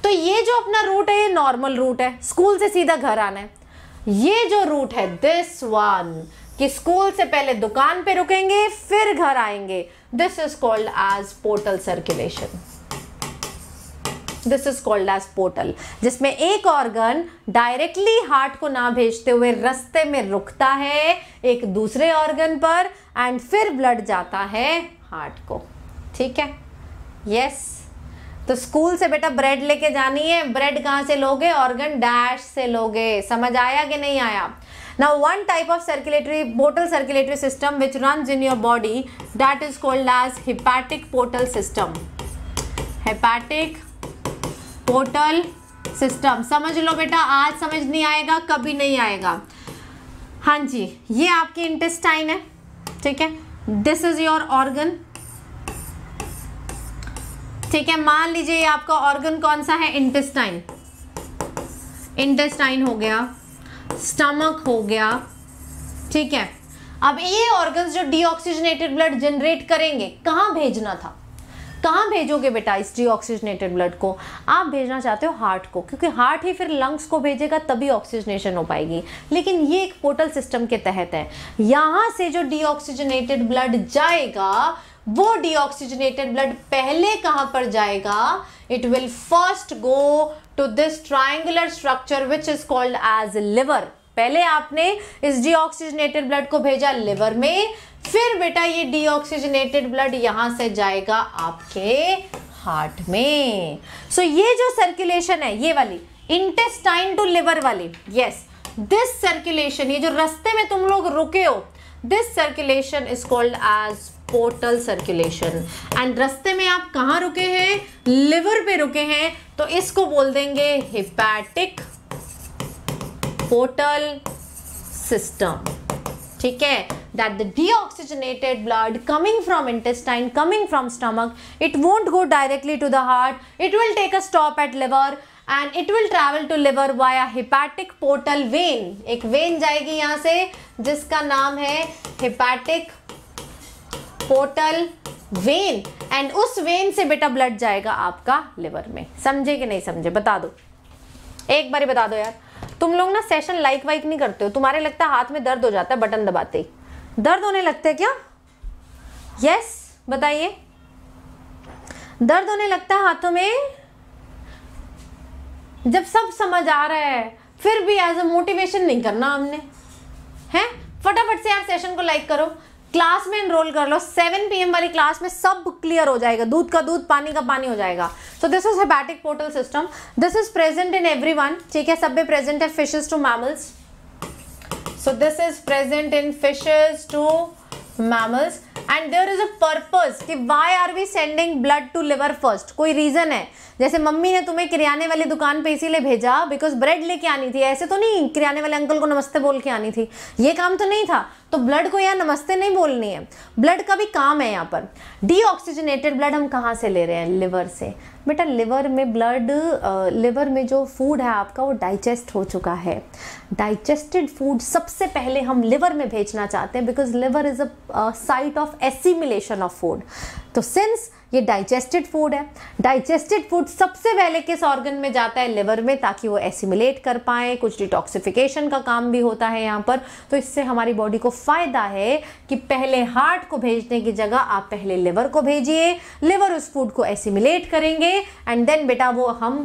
तो ये जो अपना रूट है ये नॉर्मल रूट है स्कूल से सीधा घर आना है ये जो रूट है दिस वन कि स्कूल से पहले दुकान पे रुकेंगे फिर घर आएंगे this is called as portal circulation this is called as portal जिसमें एक ऑर्गन डायरेक्टली हार्ट को ना भेजते हुए रस्ते में रुकता है एक दूसरे ऑर्गन पर एंड फिर ब्लड जाता है हार्ट को ठीक है यस तो स्कूल से बेटा ब्रेड लेके जानी है ब्रेड कहाँ से लोगे ऑर्गन डैश से लोगे समझ आया कि नहीं आया now one type of circulatory portal circulatory system which run in your body that is called as hepatic portal system hepatic portal system समझ लो बेटा आज समझ नहीं आएगा कभी नहीं आएगा हाँ जी ये आपके इंटेस्टाइन है ठीक है दिस इज योर ऑर्गन ठीक है मान लीजिए आपका ऑर्गन कौन सा है इंटेस्टाइन इंटेस्टाइन हो गया स्टमक हो गया ठीक है अब ये ऑर्गन्स जो डीऑक्सीजनेटेड ब्लड जनरेट करेंगे कहाँ भेजना था कहाँ भेजोगे बेटा इस डीऑक्सीजनेटेड ब्लड को आप भेजना चाहते हो हार्ट को क्योंकि हार्ट ही फिर लंग्स को भेजेगा तभी ऑक्सीजनेशन हो पाएगी लेकिन ये एक पोर्टल सिस्टम के तहत है यहाँ से जो डीऑक्सीजनेटेड ब्लड जाएगा वो डीऑक्सीजनेटेड ब्लड पहले कहां पर जाएगा it will first go to this triangular structure which is called as liver पहले आपने इस डीऑक्सीजनेटेड ब्लड को भेजा लिवर में फिर बेटा ये डीऑक्सीजनेटेड ब्लड यहां से जाएगा आपके हार्ट में सो so, ये जो सर्कुलेशन है ये वाली इंटेस्टाइन टू लिवर वाली यस दिस सर्कुलेशन ये जो रस्ते में तुम लोग रुके हो this circulation is called as portal circulation and रस्ते में आप कहाँ रुके हैं लिवर पे रुके हैं तो इसको बोल देंगे हिपैटिक पोर्टल सिस्टम ठीक है that the deoxygenated blood coming from intestine coming from stomach it won't go directly to the heart it will take a stop at liver and it will travel to liver via hepatic portal vein एक vein जाएगी यहाँ से जिसका नाम है hepatic portal vein and उस vein से बेटा ब्लड जाएगा आपका लिवर में समझे कि नहीं समझे बता दो एक बार बता दो यार तुम लोग ना सेशन लाइक वाइक नहीं करते हो तुम्हारे लगता है हाथ में दर्द हो जाता है बटन दबाते ही दर्द होने लगता है क्या यस बताइए दर्द होने लगता है हाथों में जब सब समझ आ रहा है फिर भी एज अ मोटिवेशन नहीं करना हमने हैं फटाफट से यार सेशन को लाइक करो क्लास में इनरोल कर लो 7 पीएम वाली क्लास में सब क्लियर हो जाएगा दूध का दूध पानी का पानी हो जाएगा so this is hepatic portal system this is present in every ठीक है सब में प्रेजेंट है fishes to mammals so this is present in fishes to mammals and there is a purpose कि why are we sending blood to liver first कोई reason है जैसे मम्मी ने तुम्हें किराने वाली दुकान पे इसीलिए भेजा बिकॉज ब्रेड लेके आनी थी ऐसे तो नहीं किराने वाले अंकल को नमस्ते बोल के आनी थी ये काम तो नहीं था तो ब्लड को यहाँ नमस्ते नहीं बोलनी है ब्लड का भी काम है यहाँ पर डीऑक्सीजनेटेड ब्लड हम कहाँ से ले रहे हैं लिवर से बेटा लिवर में ब्लड लिवर में जो फूड है आपका वो डाइजेस्ट हो चुका है डाइजेस्टेड फूड सबसे पहले हम लिवर में भेजना चाहते हैं because liver is a site of assimilation of food तो सिंस ये डाइजेस्टेड फूड है डाइजेस्टेड फूड सबसे पहले किस ऑर्गन में जाता है लिवर में ताकि वो एसिमिलेट कर पाए कुछ डिटॉक्सिफिकेशन का काम भी होता है यहाँ पर तो इससे हमारी बॉडी को फ़ायदा है कि पहले हार्ट को भेजने की जगह आप पहले लिवर को भेजिए लिवर उस फूड को एसिमिलेट करेंगे एंड देन बेटा वो हम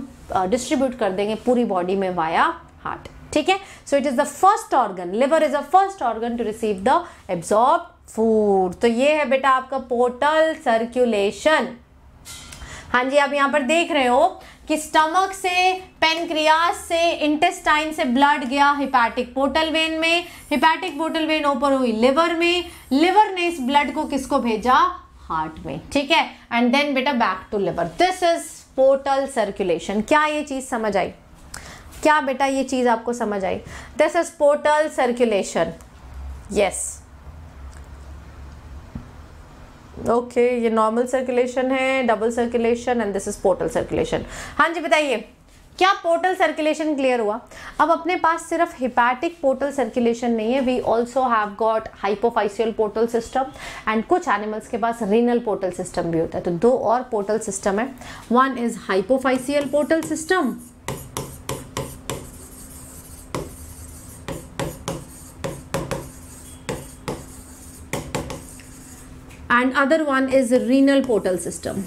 डिस्ट्रीब्यूट uh, कर देंगे पूरी बॉडी में वाया हार्ट ठीक है so it is the first organ liver is the first organ to receive the absorb food तो ये है बेटा आपका पोर्टल सर्क्यूलेशन हाँ जी आप यहाँ पर देख रहे हो कि स्टमक से पेनक्रियास से इंटेस्टाइन से ब्लड गया हिपैटिक पोर्टल वेन में हिपैटिक पोर्टल वेन ओपन हुई लिवर में लिवर ने इस ब्लड को किसको भेजा हार्ट में ठीक है एंड देन बेटा back to liver this is portal circulation क्या ये चीज़ समझ आई क्या बेटा ये चीज़ आपको समझ आई this is portal circulation yes okay ये नॉर्मल सर्कुलेशन है double circulation and this is portal circulation हाँ जी बताइए क्या पोर्टल सर्कुलेशन क्लियर हुआ अब अपने पास सिर्फ हिपैटिक पोर्टल सर्कुलेशन नहीं है we also have got hypophyseal portal system and कुछ एनिमल्स के पास रीनल पोर्टल सिस्टम भी होता है तो दो और पोर्टल सिस्टम है one is hypophyseal portal system and other one is renal portal system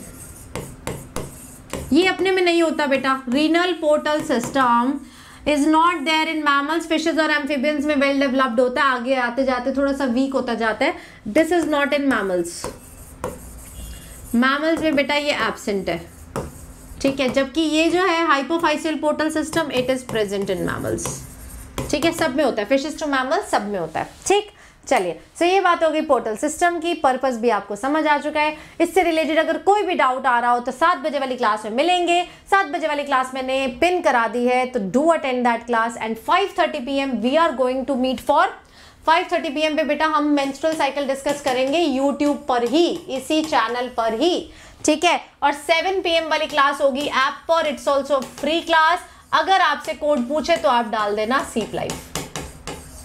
ये अपने में नहीं होता बेटा renal portal system is not there in mammals fishes और एम्फीबियंस में वेल डेवलप्ड होता है आगे आते जाते थोड़ा सा वीक होता जाता है this is not in mammals mammals में बेटा ये एबसेंट है ठीक है जबकि ये जो है hypophyseal portal system it is present in mammals ठीक है सब में होता है फिशेज टू मैमल्स सब में होता है ठीक चलिए सो ये बात हो गई पोर्टल सिस्टम की पर्पस भी आपको समझ आ चुका है इससे रिलेटेड अगर कोई भी डाउट आ रहा हो तो सात बजे वाली क्लास में मिलेंगे सात बजे वाली क्लास मैंने पिन करा दी है तो do attend that class and five thirty P m we are going to meet for 5:30 m पे बेटा हम मेंस्ट्रुअल साइकिल डिस्कस करेंगे यूट्यूब पर ही इसी चैनल पर ही ठीक है और 7 पीएम वाली क्लास होगी ऐप पर इट्स ऑल्सो फ्री क्लास अगर आपसे कोड पूछे तो आप डाल देना सीप लाइफ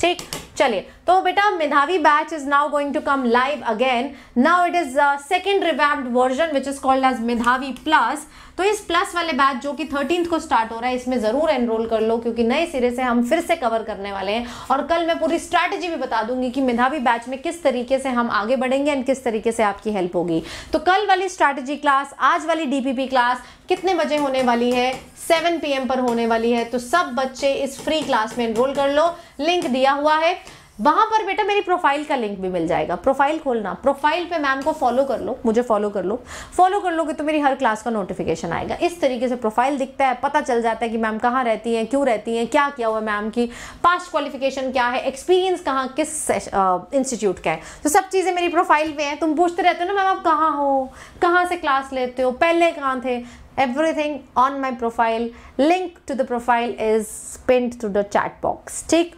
ठीक चलिए तो बेटा Medhavi batch is now going to come live again now it is second revamped version which is called as Medhavi plus तो इस प्लस वाले बैच जो कि थर्टीन को स्टार्ट हो रहा है इसमें ज़रूर एनरोल कर लो क्योंकि नए सिरे से हम फिर से कवर करने वाले हैं और कल मैं पूरी स्ट्रैटेजी भी बता दूंगी कि मेधावी बैच में किस तरीके से हम आगे बढ़ेंगे एंड किस तरीके से आपकी हेल्प होगी तो कल वाली स्ट्रैटेजी क्लास आज वाली डीपीपी क्लास कितने बजे होने वाली है 7 पीएम पर होने वाली है तो सब बच्चे इस फ्री क्लास में एनरोल कर लो लिंक दिया हुआ है वहां पर बेटा मेरी प्रोफाइल का लिंक भी मिल जाएगा प्रोफाइल खोलना प्रोफाइल पे मैम को फॉलो कर लो मुझे फॉलो कर लो फॉलो कर लोगे तो मेरी हर क्लास का नोटिफिकेशन आएगा इस तरीके से प्रोफाइल दिखता है पता चल जाता है कि मैम कहाँ रहती हैं क्यों रहती हैं क्या किया हुआ मैम की पास्ट क्वालिफिकेशन क्या है एक्सपीरियंस कहाँ किस इंस्टीट्यूट का है तो सब चीज़ें मेरी प्रोफाइल पे हैं तुम पूछते रहते हो ना मैम आप कहाँ हो कहाँ से क्लास लेते हो पहले कहाँ थे everything on my profile link to the profile is pinned to the chat box ठीक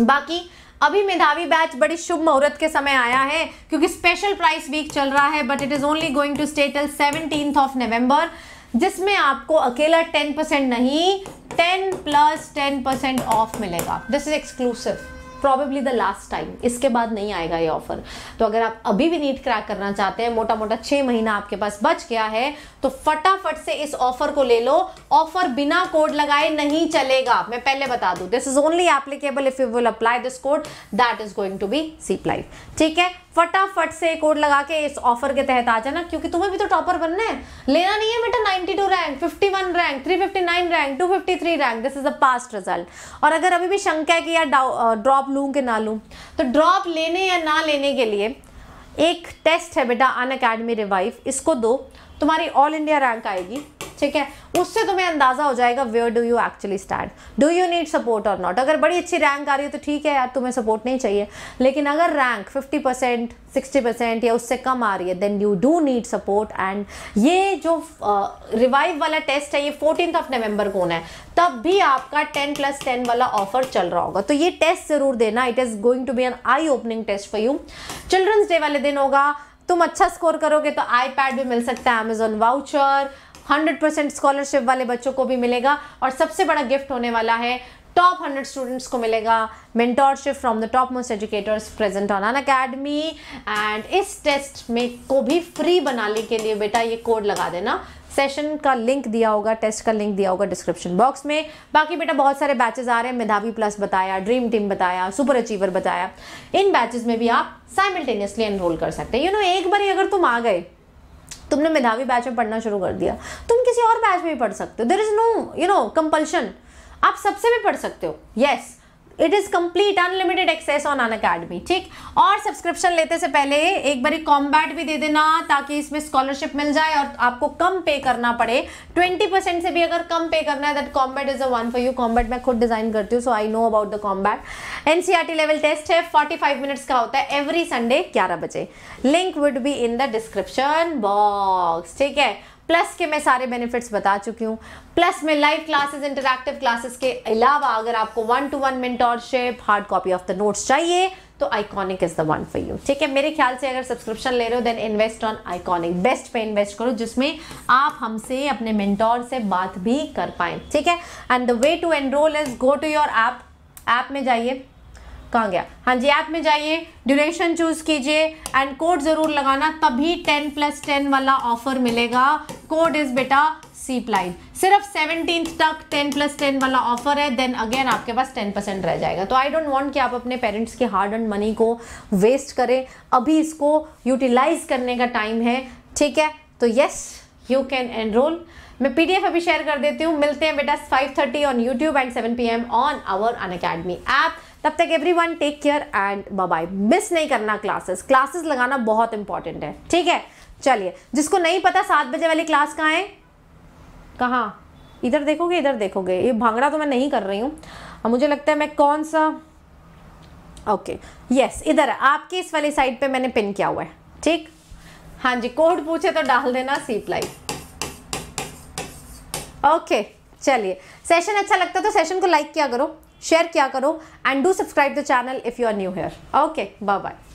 बाकी अभी मेधावी बैच बड़ी शुभ मुहूर्त के समय आया है क्योंकि स्पेशल प्राइस वीक चल रहा है but it is only going to stay till seventeen of November जिसमें आपको अकेला टेन परसेंट नहीं ten plus ten percent off मिलेगा this is exclusive probably the last time इसके बाद नहीं आएगा ये ऑफर तो अगर आप अभी भी नीट क्रैक करना चाहते हैं मोटा मोटा छह महीना आपके पास बच गया है तो फटाफट से इस ऑफर को ले लो ऑफर बिना कोड लगाए नहीं चलेगा मैं पहले बता दू this is only applicable if you will apply this code that is going to be C ठीक है फटाफट से कोड लगा के इस ऑफर के तहत आ जाना क्योंकि तुम्हें भी तो टॉपर बनना है लेना नहीं है बेटा 92 rank 51 rank 359 rank 253 rank this is a past result और अगर अभी भी शंका है कि यार ड्रॉप लूँ कि ना लूँ तो ड्रॉप लेने या ना लेने के लिए एक टेस्ट है बेटा अन अकेडमी रिवाइव इसको दो तुम्हारी ऑल इंडिया रैंक आएगी ठीक है उससे तुम्हें अंदाजा हो जाएगा where do you actually stand do you need support और नॉट अगर बड़ी अच्छी रैंक आ रही है तो ठीक है यार तुम्हें सपोर्ट नहीं चाहिए लेकिन अगर रैंक 50 परसेंट सिक्सटी परसेंट या उससे कम आ रही है then you do need support and ये जो रिवाइव uh, वाला टेस्ट है ये फोर्टीन ऑफ नवंबर को होना है तब भी आपका टेन प्लस टेन वाला ऑफर चल रहा होगा तो ये टेस्ट जरूर देना it is going to be an eye opening test for you children's day वाले दिन होगा तुम अच्छा स्कोर करोगे तो आईपैड भी मिल सकता है अमेजोन वाउचर 100 परसेंट स्कॉलरशिप वाले बच्चों को भी मिलेगा और सबसे बड़ा गिफ्ट होने वाला है टॉप हंड्रेड स्टूडेंट्स को मिलेगा mentorship from the top most educators present on Unacademy and इस टेस्ट में को भी फ्री बनाने के लिए बेटा ये कोड लगा देना सेशन का लिंक दिया होगा टेस्ट का लिंक दिया होगा डिस्क्रिप्शन बॉक्स में बाकी बेटा बहुत सारे बैचेस आ रहे हैं मेधावी प्लस बताया ड्रीम टीम बताया सुपर अचीवर बताया इन बैचेस में भी आप साइमल्टेनियसली एनरोल कर सकते हैं यू नो एक बार ही अगर तुम आ गए तुमने मेधावी बैच में पढ़ना शुरू कर दिया तुम किसी और बैच में भी पढ़ सकते हो there is no you know compulsion आप सबसे भी पढ़ सकते हो yes yes, it is complete unlimited access on Unacademy ठीक और सब्सक्रिप्शन लेते से पहले एक बार कॉम्बैट भी दे देना ताकि इसमें स्कॉलरशिप मिल जाए और आपको कम पे करना पड़े ट्वेंटी परसेंट से भी अगर कम पे करना है that combat is a one for you combat मैं खुद डिज़ाइन करती हूँ so I know about the combat NCERT level test है फोर्टी फाइव मिनट्स का होता है एवरी संडे ग्यारह बजे link would be in the description box ठीक है प्लस के मैं सारे बेनिफिट्स बता चुकी हूँ प्लस में लाइव क्लासेस इंटरक्टिव क्लासेस के अलावा अगर आपको one to one mentorship hard copy of the notes चाहिए तो iconic is the one for you ठीक है मेरे ख्याल से अगर सब्सक्रिप्शन ले रहे हो then invest on iconic best पे इन्वेस्ट करो जिसमें आप हमसे अपने मिनटॉर से बात भी कर पाए ठीक है and the way to enroll is go to your app app में जाइए कहाँ गया हाँ जी ऐप में जाइए ड्यूरेशन चूज कीजिए एंड कोड जरूर लगाना तभी टेन प्लस टेन वाला ऑफर मिलेगा कोड इज बेटा सी प्लाइन सिर्फ सेवनटीन तक टेन प्लस टेन वाला ऑफर है देन अगेन आपके पास टेन परसेंट रह जाएगा तो आई डोंट वांट कि आप अपने पेरेंट्स के हार्ड एंड मनी को वेस्ट करें अभी इसको यूटिलाइज करने का टाइम है ठीक है तो यस यू कैन एनरोल मैं पीडीएफ अभी शेयर कर देती हूँ मिलते हैं बेटा 5:30 on YouTube and 7 PM on our Unacademy app तब तक everyone take care and bye miss नहीं करना क्लासेस क्लासेस लगाना बहुत इंपॉर्टेंट है ठीक है चलिए जिसको नहीं पता सात बजे वाली क्लास कहाँ है कहाँ इधर देखोगे इधर देखोगे ये भांगड़ा तो मैं नहीं कर रही हूँ मुझे लगता है मैं कौन सा ओके यस इधर आपके इस वाली साइड पे मैंने पिन किया हुआ है ठीक हाँ जी कोड पूछे तो डाल देना सी प्लाई ओके चलिए सेशन अच्छा लगता है तो सेशन को लाइक किया करो शेयर किया करो and do subscribe the channel if you are new here okay bye bye